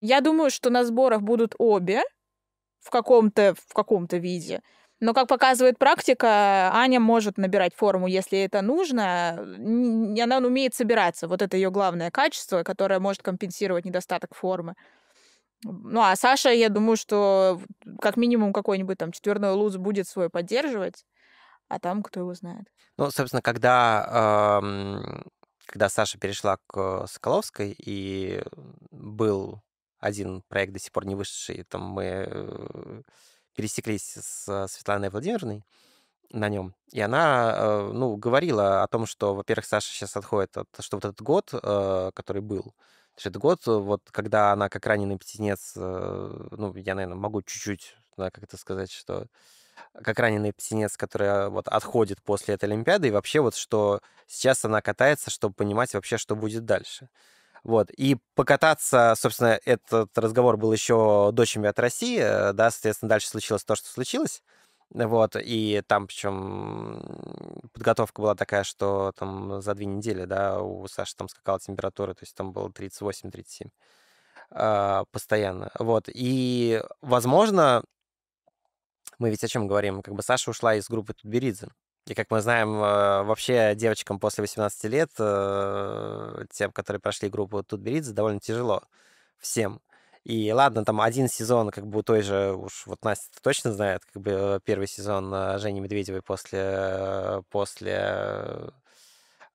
Я думаю, что на сборах будут обе в каком-то в каком-то виде. Но, как показывает практика, Аня может набирать форму, если это нужно. Она умеет собираться. Вот это ее главное качество, которое может компенсировать недостаток формы. Ну, а Саша, я думаю, что как минимум какой-нибудь там четверной луз будет свой поддерживать, а там кто его знает. Ну, собственно, когда, э, когда Саша перешла к Соколовской и был один проект до сих пор не вышедший, там мы э, пересеклись с Светланой Владимировной на нем. И она, э, ну, говорила о том, что, во-первых, Саша сейчас отходит от, что вот этот год, э, который был, этот год, вот когда она как раненый птенец, ну, я, наверное, могу чуть-чуть, да, как это сказать, что как раненый птенец, который вот отходит после этой Олимпиады, и вообще вот что сейчас она катается, чтобы понимать вообще, что будет дальше. Вот. И покататься, собственно, этот разговор был еще дочами от России, э, да, соответственно, дальше случилось то, что случилось. Вот, и там, причем, подготовка была такая, что там за две недели, да, у Саши там скакала температура, то есть там было 38-37 э, а, постоянно. Вот, и, возможно, мы ведь о чем говорим, как бы Саша ушла из группы Тутберидзе. И как мы знаем, э, вообще девочкам после 18 лет, э, тем, которые прошли группу Тутберидзе, довольно тяжело всем. И ладно, там один сезон, как бы у той же, уж вот Настя точно знает, как бы э, первый сезон Жени Медведевой после, после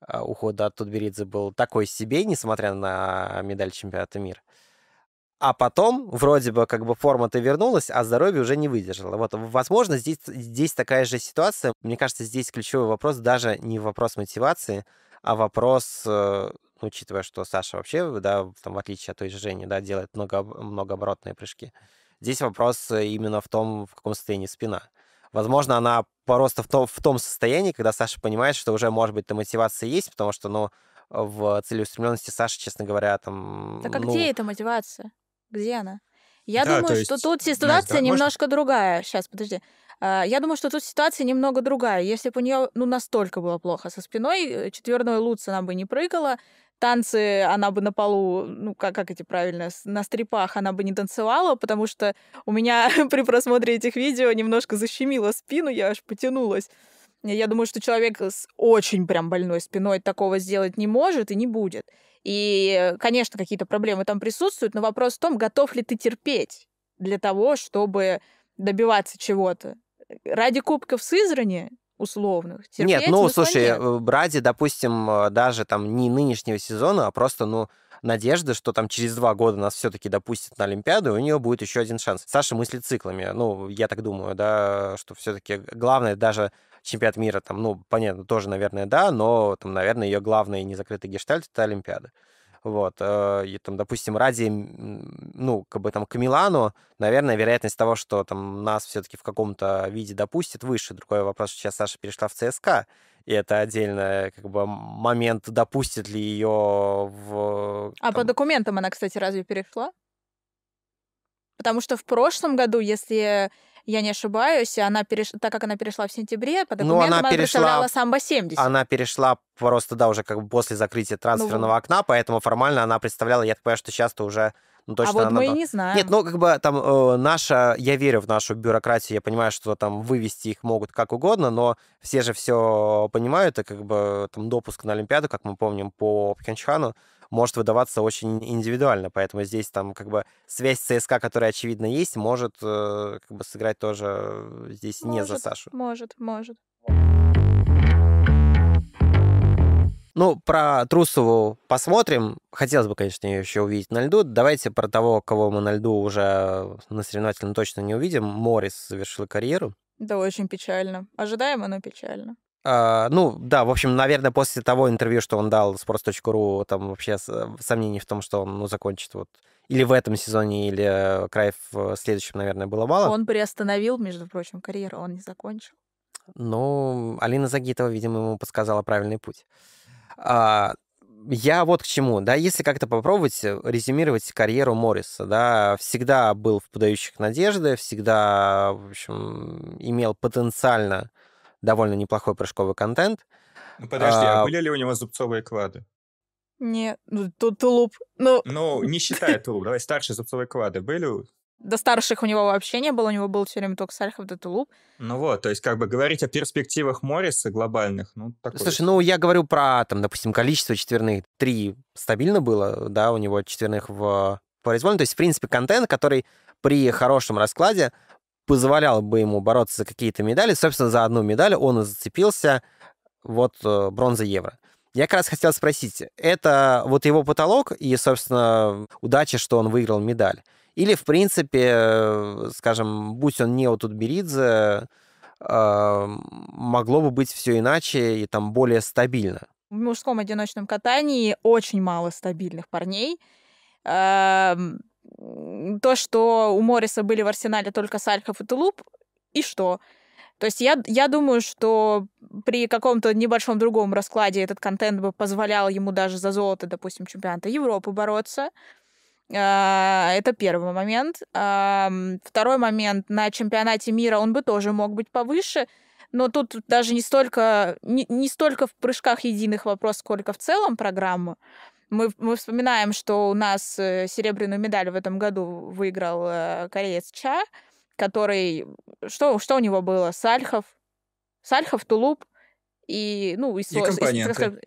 ухода от Тутберидзе был такой себе, несмотря на медаль чемпионата мира а потом вроде бы как бы форма-то вернулась, а здоровье уже не выдержало. Вот, возможно, здесь, здесь такая же ситуация. Мне кажется, здесь ключевой вопрос даже не вопрос мотивации, а вопрос, э, ну, учитывая, что Саша вообще, да, там, в отличие от той же Жени, да, делает много, много многооборотные прыжки. Здесь вопрос э, именно в том, в каком состоянии спина. Возможно, она просто в том, в том состоянии, когда Саша понимает, что уже, может быть, эта мотивация есть, потому что, ну, в целеустремленности Саша, честно говоря, там... Так а ну, где эта мотивация? Где она? Я да, думаю, есть... что тут ситуация Настя, немножко можно... другая. Сейчас, подожди. А, я думаю, что тут ситуация немного другая. Если бы у нее ну, настолько было плохо со спиной, э, четверной луц она бы не прыгала, танцы она бы на полу, ну как, как эти правильно, на стрипах она бы не танцевала, потому что у меня при просмотре этих видео немножко защемило спину, я аж потянулась. Э, я думаю, что человек с очень прям больной спиной такого сделать не может и не будет. И, э, конечно, какие-то проблемы там присутствуют, но вопрос в том, готов ли ты терпеть для того, чтобы добиваться чего-то. Ради кубков Сызрани условных. Терпеть нет, ну, слушай, нет. Э, ради, допустим, даже там не нынешнего сезона, а просто, ну, надежды, что там через два года нас все-таки допустят на Олимпиаду, и у нее будет еще один шанс. Саша мыслит циклами. Ну, я так думаю, да, что все-таки главное даже чемпионат мира, там, ну, понятно, тоже, наверное, да, но, там, наверное, ее главный незакрытый гештальт — это Олимпиада. Вот, э, и там, допустим, ради, ну, как бы там к Милану, наверное, вероятность того, что там нас все-таки в каком-то виде допустят, выше. Другой вопрос, что сейчас Саша перешла в ЦСКА, и это отдельно как бы момент, допустит ли ее в... Там... А по документам она, кстати, разве перешла? Потому что в прошлом году, если я не ошибаюсь, она переш... так как она перешла в сентябре, по ну, документам ну, она, она перешла... представляла самбо 70. Она перешла просто, да, уже как бы после закрытия ну трансферного ну, окна, поэтому формально она представляла, я так понимаю, что сейчас-то уже ну, а точно а вот она... мы и не знаем. Нет, ну как бы там э, наша, я верю в нашу бюрократию, я понимаю, что там вывести их могут как угодно, но все же все понимают, и как бы там допуск на Олимпиаду, как мы помним, по Пхенчхану, может выдаваться очень индивидуально, поэтому здесь там как бы связь ЦСКА, которая очевидно есть, может э, как бы сыграть тоже здесь может, не за Сашу. Может, может. Ну, про Трусову посмотрим. Хотелось бы, конечно, ее еще увидеть на льду. Давайте про того, кого мы на льду уже на соревновательном точно не увидим. Морис завершил карьеру. Да, очень печально. Ожидаемо, но печально. А, ну, да, в общем, наверное, после того интервью, что он дал sports.ru, там вообще э, сомнений в том, что он ну, закончит вот или в этом сезоне, или э, Краев э, в следующем, наверное, было мало. Он приостановил, между прочим, карьеру, он не закончил. Ну, Алина Загитова, видимо, ему подсказала правильный путь. А, я вот к чему, да, если как-то попробовать резюмировать карьеру Морриса, да, всегда был в подающих надежды, всегда, в общем, имел потенциально довольно неплохой прыжковый контент. Ну, подожди, а, а были ли у него зубцовые клады? Нет, ну, тут тулуп. Ну... Но ну, не считая тулуп, давай старшие зубцовые клады были? До старших у него вообще не было, у него был все время только Сальхов да тулуп. Ну вот, то есть как бы говорить о перспективах Морриса глобальных, ну такое. Слушай, ну я говорю про, там, допустим, количество четверных. Три стабильно было, да, у него четверных в э, произвольном. То есть, в принципе, контент, который при хорошем раскладе позволял бы ему бороться за какие-то медали. Собственно, за одну медаль он и зацепился, вот э, бронза евро. Я как раз хотел спросить, это вот его потолок и, собственно, удача, что он выиграл медаль? Или, в принципе, скажем, будь он не у Тутберидзе, э, могло бы быть все иначе и там более стабильно? В мужском одиночном катании очень мало стабильных парней. Эм, то, что у Морриса были в арсенале только Сальхов и Тулуп, и что? То есть я, я думаю, что при каком-то небольшом другом раскладе этот контент бы позволял ему даже за золото, допустим, чемпионата Европы бороться. А, это первый момент. А, второй момент. На чемпионате мира он бы тоже мог быть повыше. Но тут даже не столько, не, не столько в прыжках единых вопрос, сколько в целом программа мы, мы вспоминаем, что у нас э, серебряную медаль в этом году выиграл э, кореец Ча, который... Что, что у него было? Сальхов, Сальхов, Тулуп и... Ну, и, со и компоненты.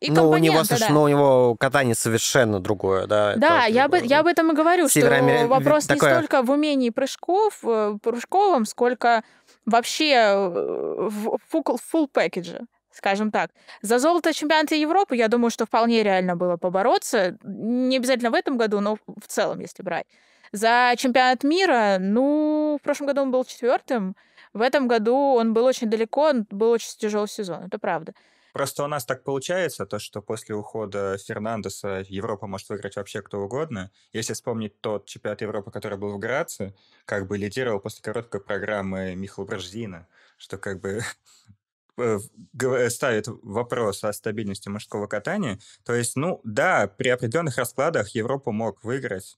И ну, у него, слушай, да. ну, у него катание совершенно другое, да. Да, я, бы, я об этом и говорю, Североамер... что э, вопрос такое... не столько в умении прыжков, прыжковом, сколько вообще в full full package скажем так. За золото чемпионата Европы, я думаю, что вполне реально было побороться. Не обязательно в этом году, но в целом, если брать. За чемпионат мира, ну, в прошлом году он был четвертым, в этом году он был очень далеко, он был очень тяжелый сезон, это правда. Просто у нас так получается, то, что после ухода Фернандеса Европа может выиграть вообще кто угодно. Если вспомнить тот чемпионат Европы, который был в Граце, как бы лидировал после короткой программы Михаил Брождина, что как бы Э, ставит вопрос о стабильности мужского катания. То есть, ну да, при определенных раскладах Европу мог выиграть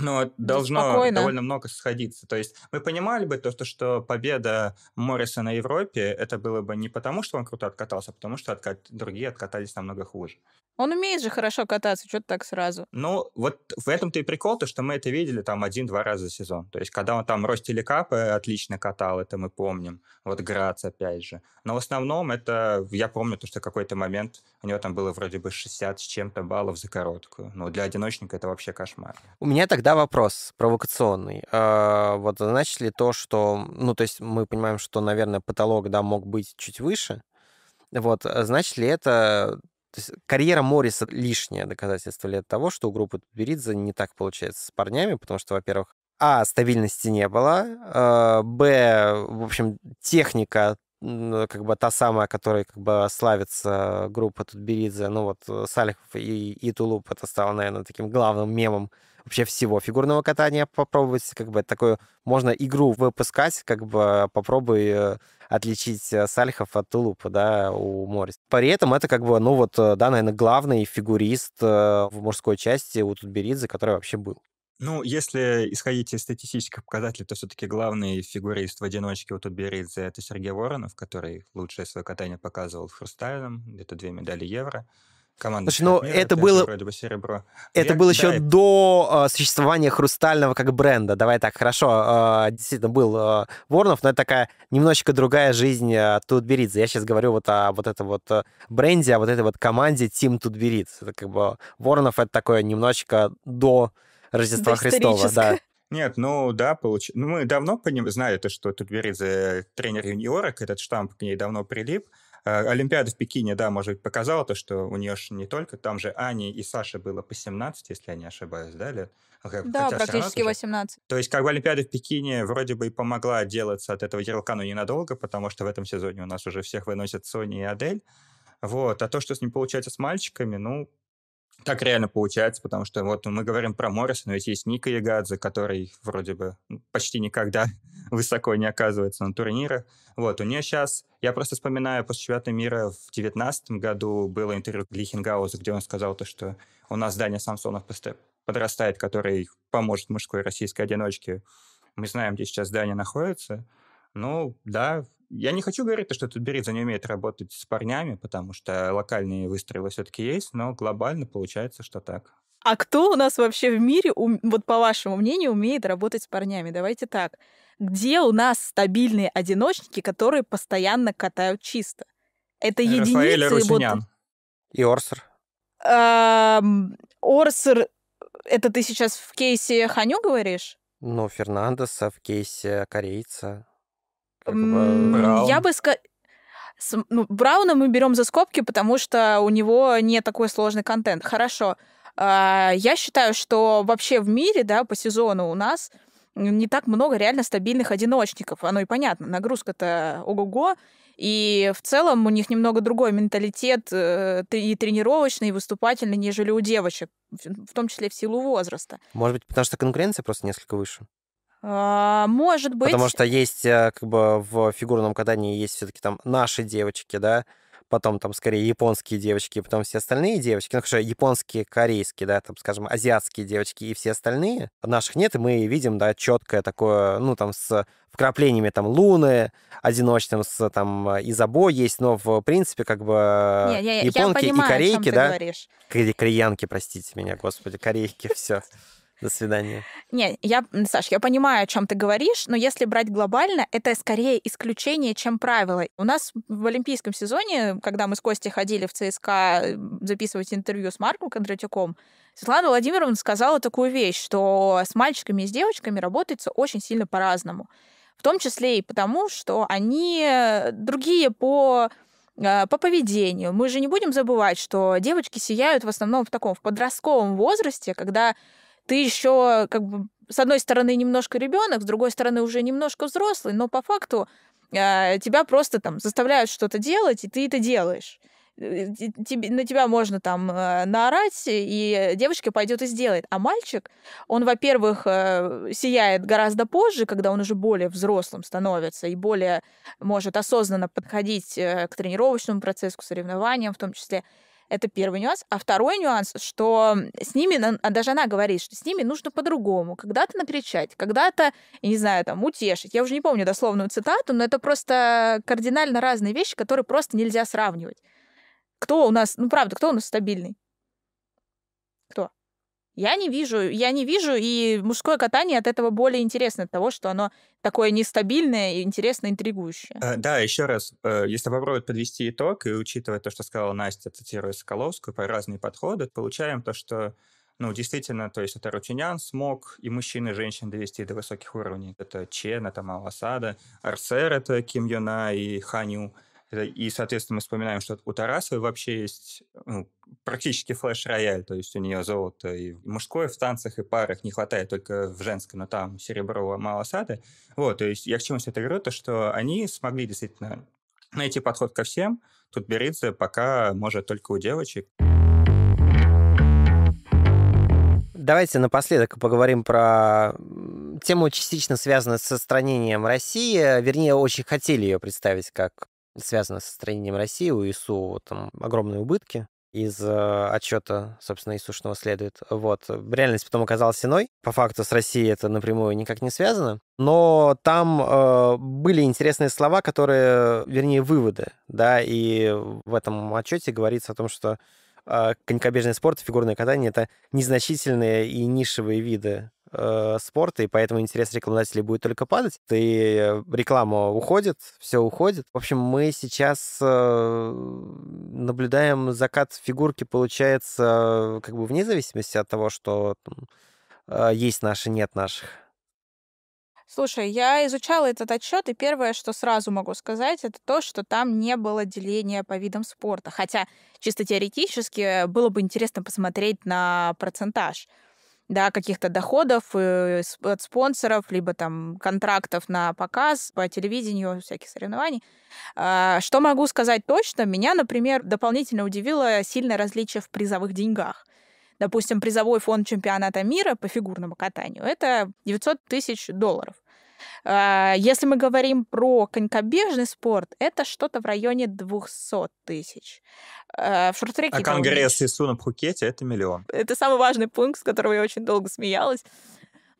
но ну, должно Спокойно. довольно много сходиться. То есть мы понимали бы то, что, что победа Морриса на Европе, это было бы не потому, что он круто откатался, а потому что откат... другие откатались намного хуже. Он умеет же хорошо кататься, что-то так сразу. Ну, вот в этом-то и прикол, то, что мы это видели там один-два раза за сезон. То есть, когда он там Рости Лекапы отлично катал, это мы помним. Вот Грац, опять же. Но в основном это, я помню, то, что какой-то момент у него там было вроде бы 60 с чем-то баллов за короткую. но ну, для одиночника это вообще кошмар. У меня так Тогда вопрос провокационный. А, вот значит ли то, что... Ну, то есть мы понимаем, что, наверное, потолок, да, мог быть чуть выше. Вот, а значит ли это... То есть карьера Морриса лишнее доказательство ли того, что у группы Беридзе не так получается с парнями, потому что, во-первых, а, стабильности не было, а, б, в общем, техника как бы та самая, которой как бы славится группа Тутберидзе, ну вот э, Салихов и, Итулуп это стало, наверное, таким главным мемом вообще всего фигурного катания попробовать, как бы такую, можно игру выпускать, как бы попробуй э, отличить э, сальхов от тулупа, да, у Морис. При этом это как бы, ну вот, э, да, наверное, главный фигурист в мужской части у Тутберидзе, который вообще был. Ну, если исходить из статистических показателей, то все-таки главный фигурист в одиночке у Тутберидзе — это Сергей Воронов, который лучшее свое катание показывал в фристайлом, где-то две медали евро команда. Слушай, но ну, мира, это было, вроде бы серебро. это Век, было да, еще это... до э, существования хрустального как бренда. Давай так, хорошо, э, действительно был э, но это такая немножечко другая жизнь э, Тутберидзе. Я сейчас говорю вот о вот этом вот бренде, о вот этой вот команде Тим Тутберидзе. Это как бы Ворнов это такое немножечко до Рождества Христова, да. Нет, ну да, получ... ну, мы давно по ним знали, то, что Тутберидзе тренер юниорок, этот штамп к ней давно прилип. А, Олимпиада в Пекине, да, может быть, показала то, что у нее не только, там же Ани и Саше было по 17, если я не ошибаюсь, да, лет? А да, практически 18. То есть, как бы Олимпиада в Пекине вроде бы и помогла отделаться от этого ярлыка, но ненадолго, потому что в этом сезоне у нас уже всех выносят Сони и Адель. Вот. А то, что с ним получается с мальчиками, ну, так реально получается, потому что вот мы говорим про Морриса, но ведь есть Ника Ягадзе, который вроде бы ну, почти никогда высоко не оказывается на турнирах. Вот, у нее сейчас, я просто вспоминаю, после чемпионата мира в 2019 году было интервью Лихенгауза, где он сказал то, что у нас Даня Самсонов подрастает, который поможет мужской российской одиночке. Мы знаем, где сейчас Даня находится. Ну, да, я не хочу говорить, что Тутберидзе не умеет работать с парнями, потому что локальные выстрелы все-таки есть, но глобально получается, что так. А кто у нас вообще в мире, вот по вашему мнению, умеет работать с парнями? Давайте так. Где у нас стабильные одиночники, которые постоянно катают чисто? Это э, Рафаэль единицы... Русинян. И Орсер. Орсер, это ты сейчас в кейсе Ханю говоришь? Ну, Фернандеса в кейсе корейца. Я бы сказала... Ну, Брауна мы берем за скобки, потому что у него не такой сложный контент. Хорошо. А, я считаю, что вообще в мире, да, по сезону у нас не так много реально стабильных одиночников. Оно и понятно, нагрузка-то ого-го. И в целом у них немного другой менталитет э, и тренировочный, и выступательный, нежели у девочек, в том числе в силу возраста. Может быть, потому что конкуренция просто несколько выше? А, может быть. Потому что есть, э, как бы, в фигурном катании есть все-таки там наши девочки, да, потом там скорее японские девочки, потом все остальные девочки, ну, хорошо, японские, корейские, да, там, скажем, азиатские девочки и все остальные. Наших нет, и мы видим, да, четкое такое, ну, там, с вкраплениями там луны, одиночным с там э, из есть, но в принципе как бы не, не, японки я понимаю, и корейки, да, кореянки, простите меня, господи, корейки, все. До свидания. Не, я, Саш, я понимаю, о чем ты говоришь, но если брать глобально, это скорее исключение, чем правило. У нас в олимпийском сезоне, когда мы с Костей ходили в ЦСКА записывать интервью с Марком Кондратюком, Светлана Владимировна сказала такую вещь, что с мальчиками и с девочками работается очень сильно по-разному. В том числе и потому, что они э, другие по э, по поведению. Мы же не будем забывать, что девочки сияют в основном в таком в подростковом возрасте, когда ты еще как бы с одной стороны немножко ребенок, с другой стороны уже немножко взрослый, но по факту э, тебя просто там заставляют что-то делать, и ты это делаешь. Э, тебе, на тебя можно там э, наорать, и девочка пойдет и сделает. А мальчик, он, во-первых, э, сияет гораздо позже, когда он уже более взрослым становится и более может осознанно подходить э, к тренировочному процессу, к соревнованиям в том числе. Это первый нюанс. А второй нюанс, что с ними, а даже она говорит, что с ними нужно по-другому. Когда-то накричать, когда-то, я не знаю, там, утешить. Я уже не помню дословную цитату, но это просто кардинально разные вещи, которые просто нельзя сравнивать. Кто у нас, ну правда, кто у нас стабильный? Я не вижу, я не вижу, и мужское катание от этого более интересно, от того, что оно такое нестабильное и интересно интригующее. Э, да, еще раз, э, если попробовать подвести итог и учитывая то, что сказала Настя, цитируя Соколовскую, по разные подходы, получаем то, что ну, действительно, то есть это Рутюнян смог и мужчин, и женщин довести до высоких уровней. Это Чен, это Маласада, Арсер, это Ким Юна и Ханю. И, соответственно, мы вспоминаем, что у Тарасовой вообще есть ну, практически флеш-рояль, то есть у нее золото и мужское в танцах, и парах не хватает только в женском, но там серебро мало сады. Вот, то есть я к чему все это говорю, то что они смогли действительно найти подход ко всем. Тут берется, пока может только у девочек. Давайте напоследок поговорим про тему частично связанную с отстранением России. Вернее, очень хотели ее представить как связано с строением России, у ИСУ там огромные убытки, из э, отчета, собственно, Исушного следует. Вот. Э, реальность потом оказалась иной. По факту с Россией это напрямую никак не связано. Но там э, были интересные слова, которые, вернее, выводы, да, и в этом отчете говорится о том, что э, конькобежный спорт и фигурное катание — это незначительные и нишевые виды э, спорта, и поэтому интерес рекламодателей будет только падать. И э, реклама уходит, все уходит. В общем, мы сейчас э, наблюдаем закат фигурки, получается, как бы вне зависимости от того, что э, есть наши, нет наших. Слушай, я изучала этот отчет, и первое, что сразу могу сказать, это то, что там не было деления по видам спорта. Хотя чисто теоретически было бы интересно посмотреть на процентаж да, каких-то доходов э, от спонсоров, либо там контрактов на показ по телевидению, всяких соревнований. А, что могу сказать точно? Меня, например, дополнительно удивило сильное различие в призовых деньгах. Допустим, призовой фонд чемпионата мира по фигурному катанию — это 900 тысяч долларов. А, если мы говорим про конькобежный спорт, это что-то в районе 200 тысяч. А, в А конгресс ИСУ на Пхукете — это миллион. Это самый важный пункт, с которого я очень долго смеялась.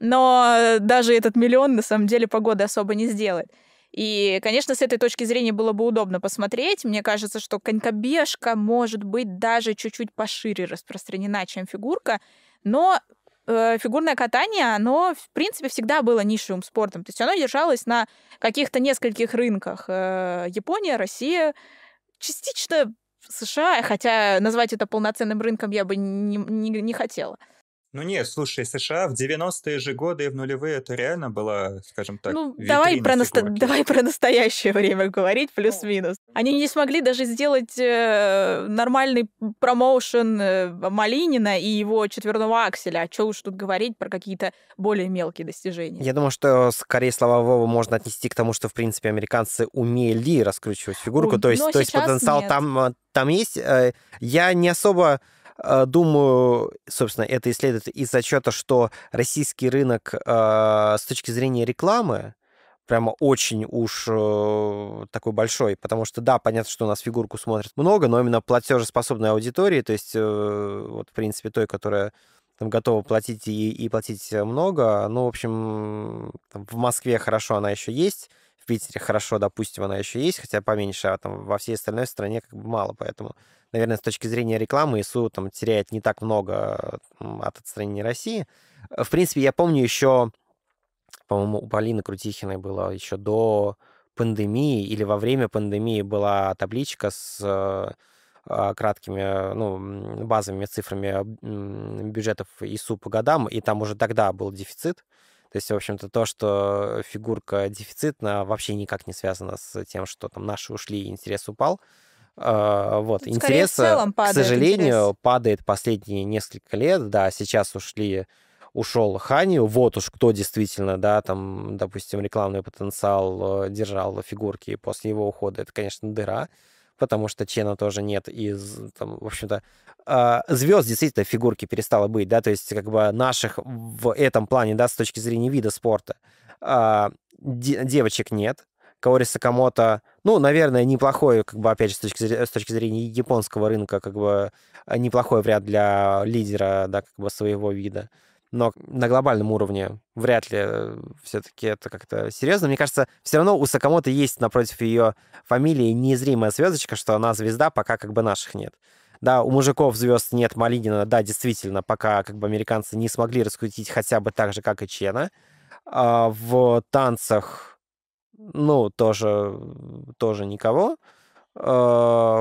Но даже этот миллион, на самом деле, погода особо не сделает. И, конечно, с этой точки зрения было бы удобно посмотреть. Мне кажется, что конькобежка может быть даже чуть-чуть пошире распространена, чем фигурка. Но Э, фигурное катание, оно, в принципе, всегда было низшим спортом. То есть оно держалось на каких-то нескольких рынках. Э, Япония, Россия, частично США, хотя назвать это полноценным рынком я бы не, не, не хотела. Ну нет, слушай, США в 90-е же годы и в нулевые это реально было, скажем так, Ну, давай про, насто... давай про настоящее время говорить, плюс-минус. Ну, Они не смогли даже сделать э, нормальный промоушен э, Малинина и его четверного акселя. А что уж тут говорить про какие-то более мелкие достижения? Я думаю, что скорее слова Вова можно отнести к тому, что, в принципе, американцы умели раскручивать фигурку. У... То есть, то есть потенциал там, э, там есть. Э, я не особо а, думаю, собственно, это исследует из отчета, что российский рынок а, с точки зрения рекламы, прямо очень уж э, такой большой, потому что, да, понятно, что у нас фигурку смотрит много, но именно платежеспособной аудитории, то есть, э, вот, в принципе, той, которая там готова платить и, и платить э, много, ну, в общем, там, в Москве хорошо она еще есть, в Питере хорошо, допустим, она еще есть, хотя поменьше, а там во всей остальной стране как бы мало, поэтому, наверное, с точки зрения рекламы ИСУ там теряет не так много от отстранения России. Э, в принципе, я помню еще, по-моему, у Полины Крутихиной было еще до пандемии или во время пандемии была табличка с э, а, краткими э, ну, базовыми цифрами бюджетов ИСУ по годам, и там уже тогда был дефицит. То есть, в общем-то, то, что фигурка дефицитна, вообще никак не связано с тем, что там наши ушли и интерес упал. А, вот, ну, Скорее интерес, к сожалению, интерес. падает последние несколько лет. Да, сейчас ушли ушел Ханию, вот уж кто действительно, да, там, допустим, рекламный потенциал э, держал фигурки после его ухода, это, конечно, дыра потому что Чена тоже нет из, там, в общем-то, а, звезд действительно фигурки перестало быть, да, то есть как бы наших в этом плане, да, с точки зрения вида спорта а, девочек нет, Каори Сакамото, ну, наверное, неплохой, как бы, опять же, с точки, зрения, с точки зрения японского рынка, как бы, неплохой вряд для лидера, да, как бы, своего вида но на глобальном уровне вряд ли э, все-таки это как-то серьезно. Мне кажется, все равно у Сакамото есть напротив ее фамилии незримая звездочка, что она звезда, пока как бы наших нет. Да, у мужиков звезд нет Малинина, да, действительно, пока как бы американцы не смогли раскрутить хотя бы так же, как и Чена. А в танцах, ну, тоже, э, тоже никого. Э,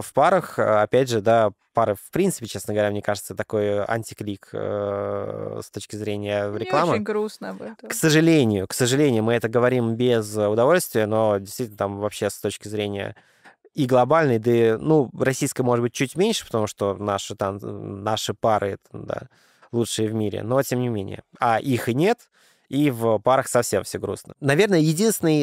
в парах, э, опять же, да, пары, в принципе, честно говоря, мне кажется, такой антиклик э, с точки зрения рекламы. Мне очень грустно об этом. К сожалению, к сожалению, мы это говорим без удовольствия, но действительно там вообще с точки зрения и глобальной, да и, ну, российской, может быть, чуть меньше, потому что наши, там, наши пары, да, лучшие в мире, но тем не менее. А их и нет, и в парах совсем все грустно. Наверное, единственный,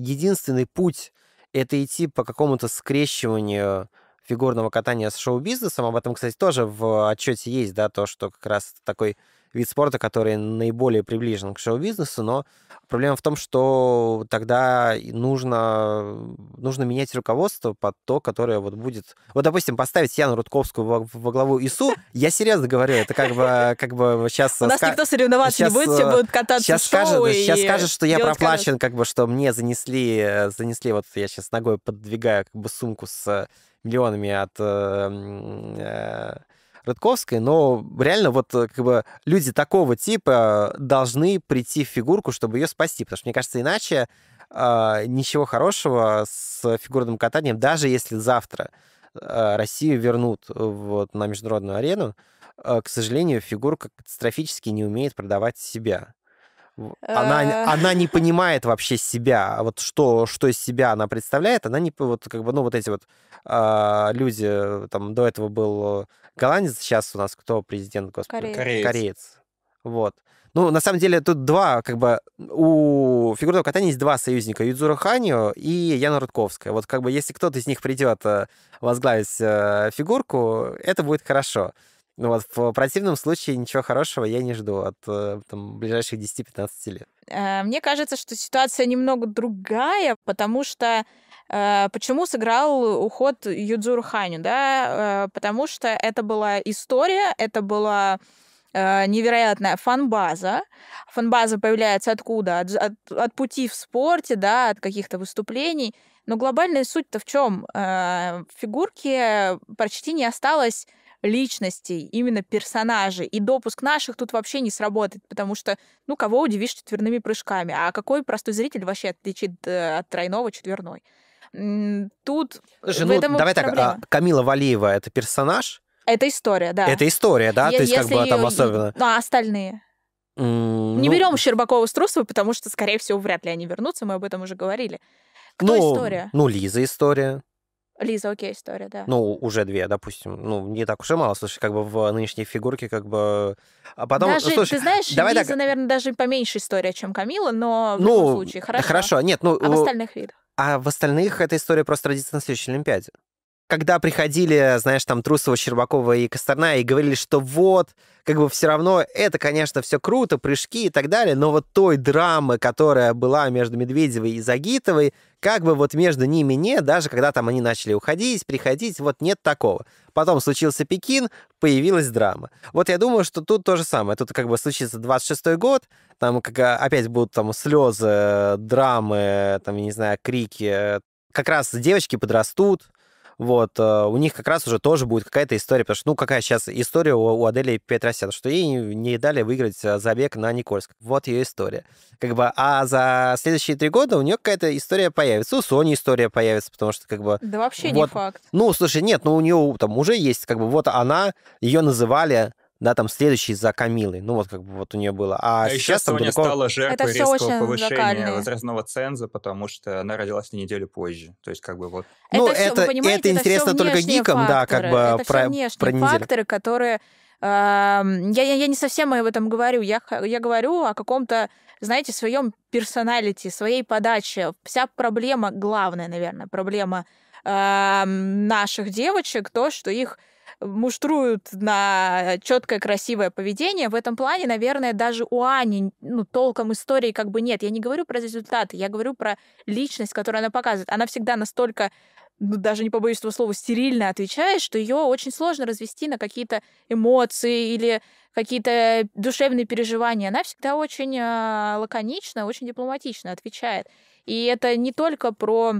единственный путь это идти по какому-то скрещиванию фигурного катания с шоу-бизнесом. Об этом, кстати, тоже в отчете есть, да, то, что как раз такой вид спорта, который наиболее приближен к шоу-бизнесу, но проблема в том, что тогда нужно, нужно менять руководство под то, которое вот будет... Вот, допустим, поставить Яну Рудковскую во, во главу ИСУ, я серьезно говорю, это как бы, как бы сейчас... У нас ска... никто соревноваться сейчас, не будет, все э, будут кататься сейчас в шоу э, скажет, и... Сейчас скажет, что я проплачен, как бы, что мне занесли, э, занесли, вот я сейчас ногой поддвигаю как бы сумку с миллионами от... Э, э, Рудковской, но реально вот э, как бы люди такого типа э, должны прийти в фигурку, чтобы ее спасти, потому что, мне кажется, иначе э, ничего хорошего с фигурным катанием, даже если завтра э, Россию вернут вот, на международную арену, э, к сожалению, фигурка катастрофически не умеет продавать себя. Она, она не э, понимает вообще себя, а вот что, что из себя она представляет, она не, вот как бы, ну, вот эти вот э, люди, там, до этого был голландец, сейчас у нас кто президент, господи? Кореец. Кореец. Вот. Ну, на самом деле, тут два, как бы, у фигурного катания есть два союзника, Юдзура Ханио и Яна Рудковская. Вот, как бы, если кто-то из них придет э, возглавить э, фигурку, это будет хорошо. Ну Вот, в противном случае ничего хорошего я не жду от э, там, ближайших 10-15 лет. Э, мне кажется, что ситуация немного другая, потому что э, почему сыграл уход Юдзуру Ханю, да? Потому что это была история, это была невероятная фанбаза. Фанбаза появляется откуда? От, от, от пути в спорте, да, от каких-то выступлений. Но глобальная суть-то в чем? Фигурки почти не осталось личностей, именно персонажей. И допуск наших тут вообще не сработает, потому что, ну, кого удивишь четверными прыжками? А какой простой зритель вообще отличит э, от тройного четверной? Тут... Слушай, ну, давай так, а, Камила Валиева — это персонаж? Это история, да. Это история, да? Я, То есть как бы ее... там особенно... А остальные? Mm, не ну... берем Щербакова с Трусовой, потому что, скорее всего, вряд ли они вернутся, мы об этом уже говорили. Кто ну, история? Ну, Лиза история. Лиза, окей, история, да. Ну, уже две, допустим. Ну, не так уж и мало, слушай, как бы в нынешней фигурке как бы... А потом, даже, слушай, ты знаешь, давай Лиза, так... наверное, даже поменьше история, чем Камила, но в ну, любом случае, хорошо. Хорошо, нет, ну... А в э, остальных видах? А в остальных эта история просто родится на следующей Олимпиаде когда приходили, знаешь, там Трусова, Щербакова и Косторна и говорили, что вот, как бы все равно это, конечно, все круто, прыжки и так далее, но вот той драмы, которая была между Медведевой и Загитовой, как бы вот между ними нет, даже когда там они начали уходить, приходить, вот нет такого. Потом случился Пекин, появилась драма. Вот я думаю, что тут то же самое. Тут как бы случится 26-й год, там как, а, опять будут там слезы, драмы, там, я не знаю, крики. Как раз девочки подрастут, вот, э, у них как раз уже тоже будет какая-то история, потому что, ну, какая сейчас история у, у Адели Петросян, что ей не дали выиграть э, забег на Никольск. Вот ее история. Как бы, а за следующие три года у нее какая-то история появится. У Сони история появится, потому что, как бы... Да вообще вот, не факт. Ну, слушай, нет, ну, у нее там уже есть, как бы, вот она, ее называли да, там следующий за Камилой, ну вот как бы вот у нее было. А, а сейчас еще там Соня далеко... стала жертвой резкого повышения локальные. возрастного ценза, потому что она родилась на неделю позже, то есть как бы вот. это, ну, это, все, это, это интересно только гикам, факторы. да, как бы это про, все про неделю. факторы, которые я, я, я не совсем об этом говорю. Я, я говорю о каком-то, знаете, своем персоналите, своей подаче. Вся проблема, главная, наверное, проблема э, наших девочек, то, что их муштруют на четкое красивое поведение. В этом плане, наверное, даже у Ани ну, толком истории как бы нет. Я не говорю про результаты, я говорю про личность, которую она показывает. Она всегда настолько ну, даже не побоюсь этого слова, стерильно отвечает, что ее очень сложно развести на какие-то эмоции или какие-то душевные переживания. Она всегда очень а, лаконично, очень дипломатично отвечает. И это не только про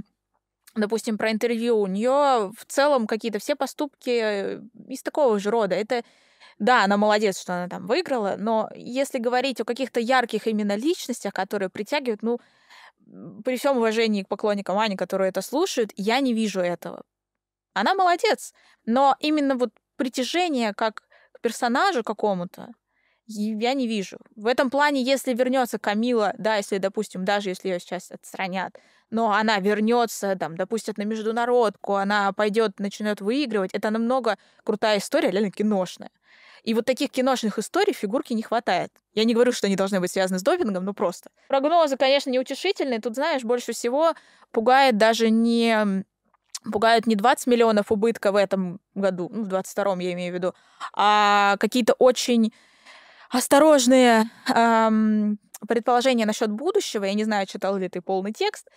допустим, про интервью, у нее в целом какие-то все поступки э, из такого же рода. Это да, она молодец, что она там выиграла, но если говорить о каких-то ярких именно личностях, которые притягивают, ну, при всем уважении к поклонникам Ани, которые это слушают, я не вижу этого. Она молодец, но именно вот притяжение как к персонажу какому-то, я не вижу. В этом плане, если вернется Камила, да, если, допустим, даже если ее сейчас отстранят, но она вернется, там, допустят на международку, она пойдет, начнет выигрывать, это намного крутая история, реально киношная. И вот таких киношных историй фигурки не хватает. Я не говорю, что они должны быть связаны с допингом, но просто. Прогнозы, конечно, неутешительные. Тут, знаешь, больше всего пугает даже не пугают не 20 миллионов убытка в этом году, ну, в 22-м я имею в виду, а какие-то очень осторожные эм, предположения насчет будущего. Я не знаю, читал ли ты полный текст,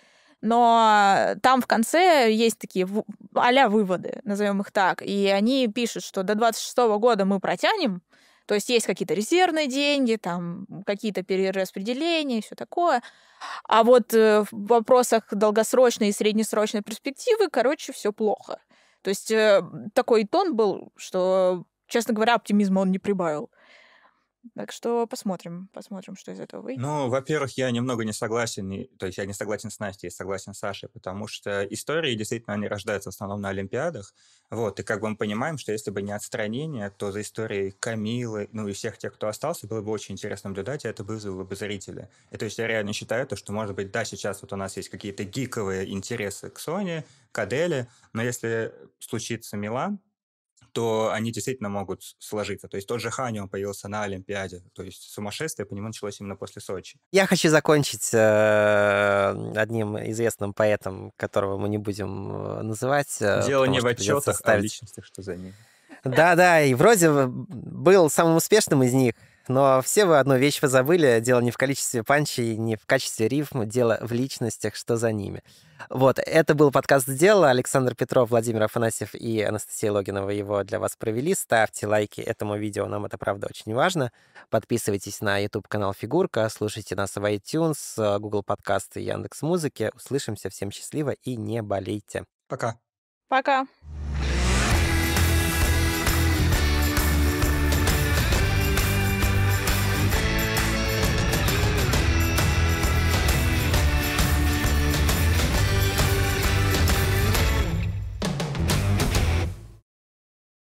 но там в конце есть такие а выводы, назовем их так. И они пишут, что до 26 года мы протянем, то есть есть какие-то резервные деньги, там какие-то перераспределения и все такое. А вот э, в вопросах долгосрочной и среднесрочной перспективы, короче, все плохо. То есть э, такой тон был, что, честно говоря, оптимизма он не прибавил. Так что посмотрим, посмотрим, что из этого выйдет. Ну, во-первых, я немного не согласен, то есть я не согласен с Настей, я согласен с Сашей, потому что истории действительно они рождаются в основном на Олимпиадах, вот, и как бы мы понимаем, что если бы не отстранение, то за историей Камилы, ну и всех тех, кто остался, было бы очень интересно наблюдать, и это вызвало бы зрителя. И то есть я реально считаю то, что, может быть, да, сейчас вот у нас есть какие-то гиковые интересы к Соне, к Аделе, но если случится Милан, то они действительно могут сложиться. То есть тот же Хани, он появился на Олимпиаде. То есть сумасшествие по нему началось именно после Сочи. Я хочу закончить э, одним известным поэтом, которого мы не будем э, называть. Э, Дело не в отчетах, ставить... а в личностях, что за ним. Да-да, и вроде был самым успешным из них – но все вы одну вещь вы забыли. Дело не в количестве панчей, не в качестве рифм, дело в личностях, что за ними. Вот, это был подкаст «Дело». Александр Петров, Владимир Афанасьев и Анастасия Логинова его для вас провели. Ставьте лайки этому видео, нам это, правда, очень важно. Подписывайтесь на YouTube-канал «Фигурка», слушайте нас в iTunes, Google подкасты, Яндекс.Музыке. Услышимся, всем счастливо и не болейте. Пока. Пока.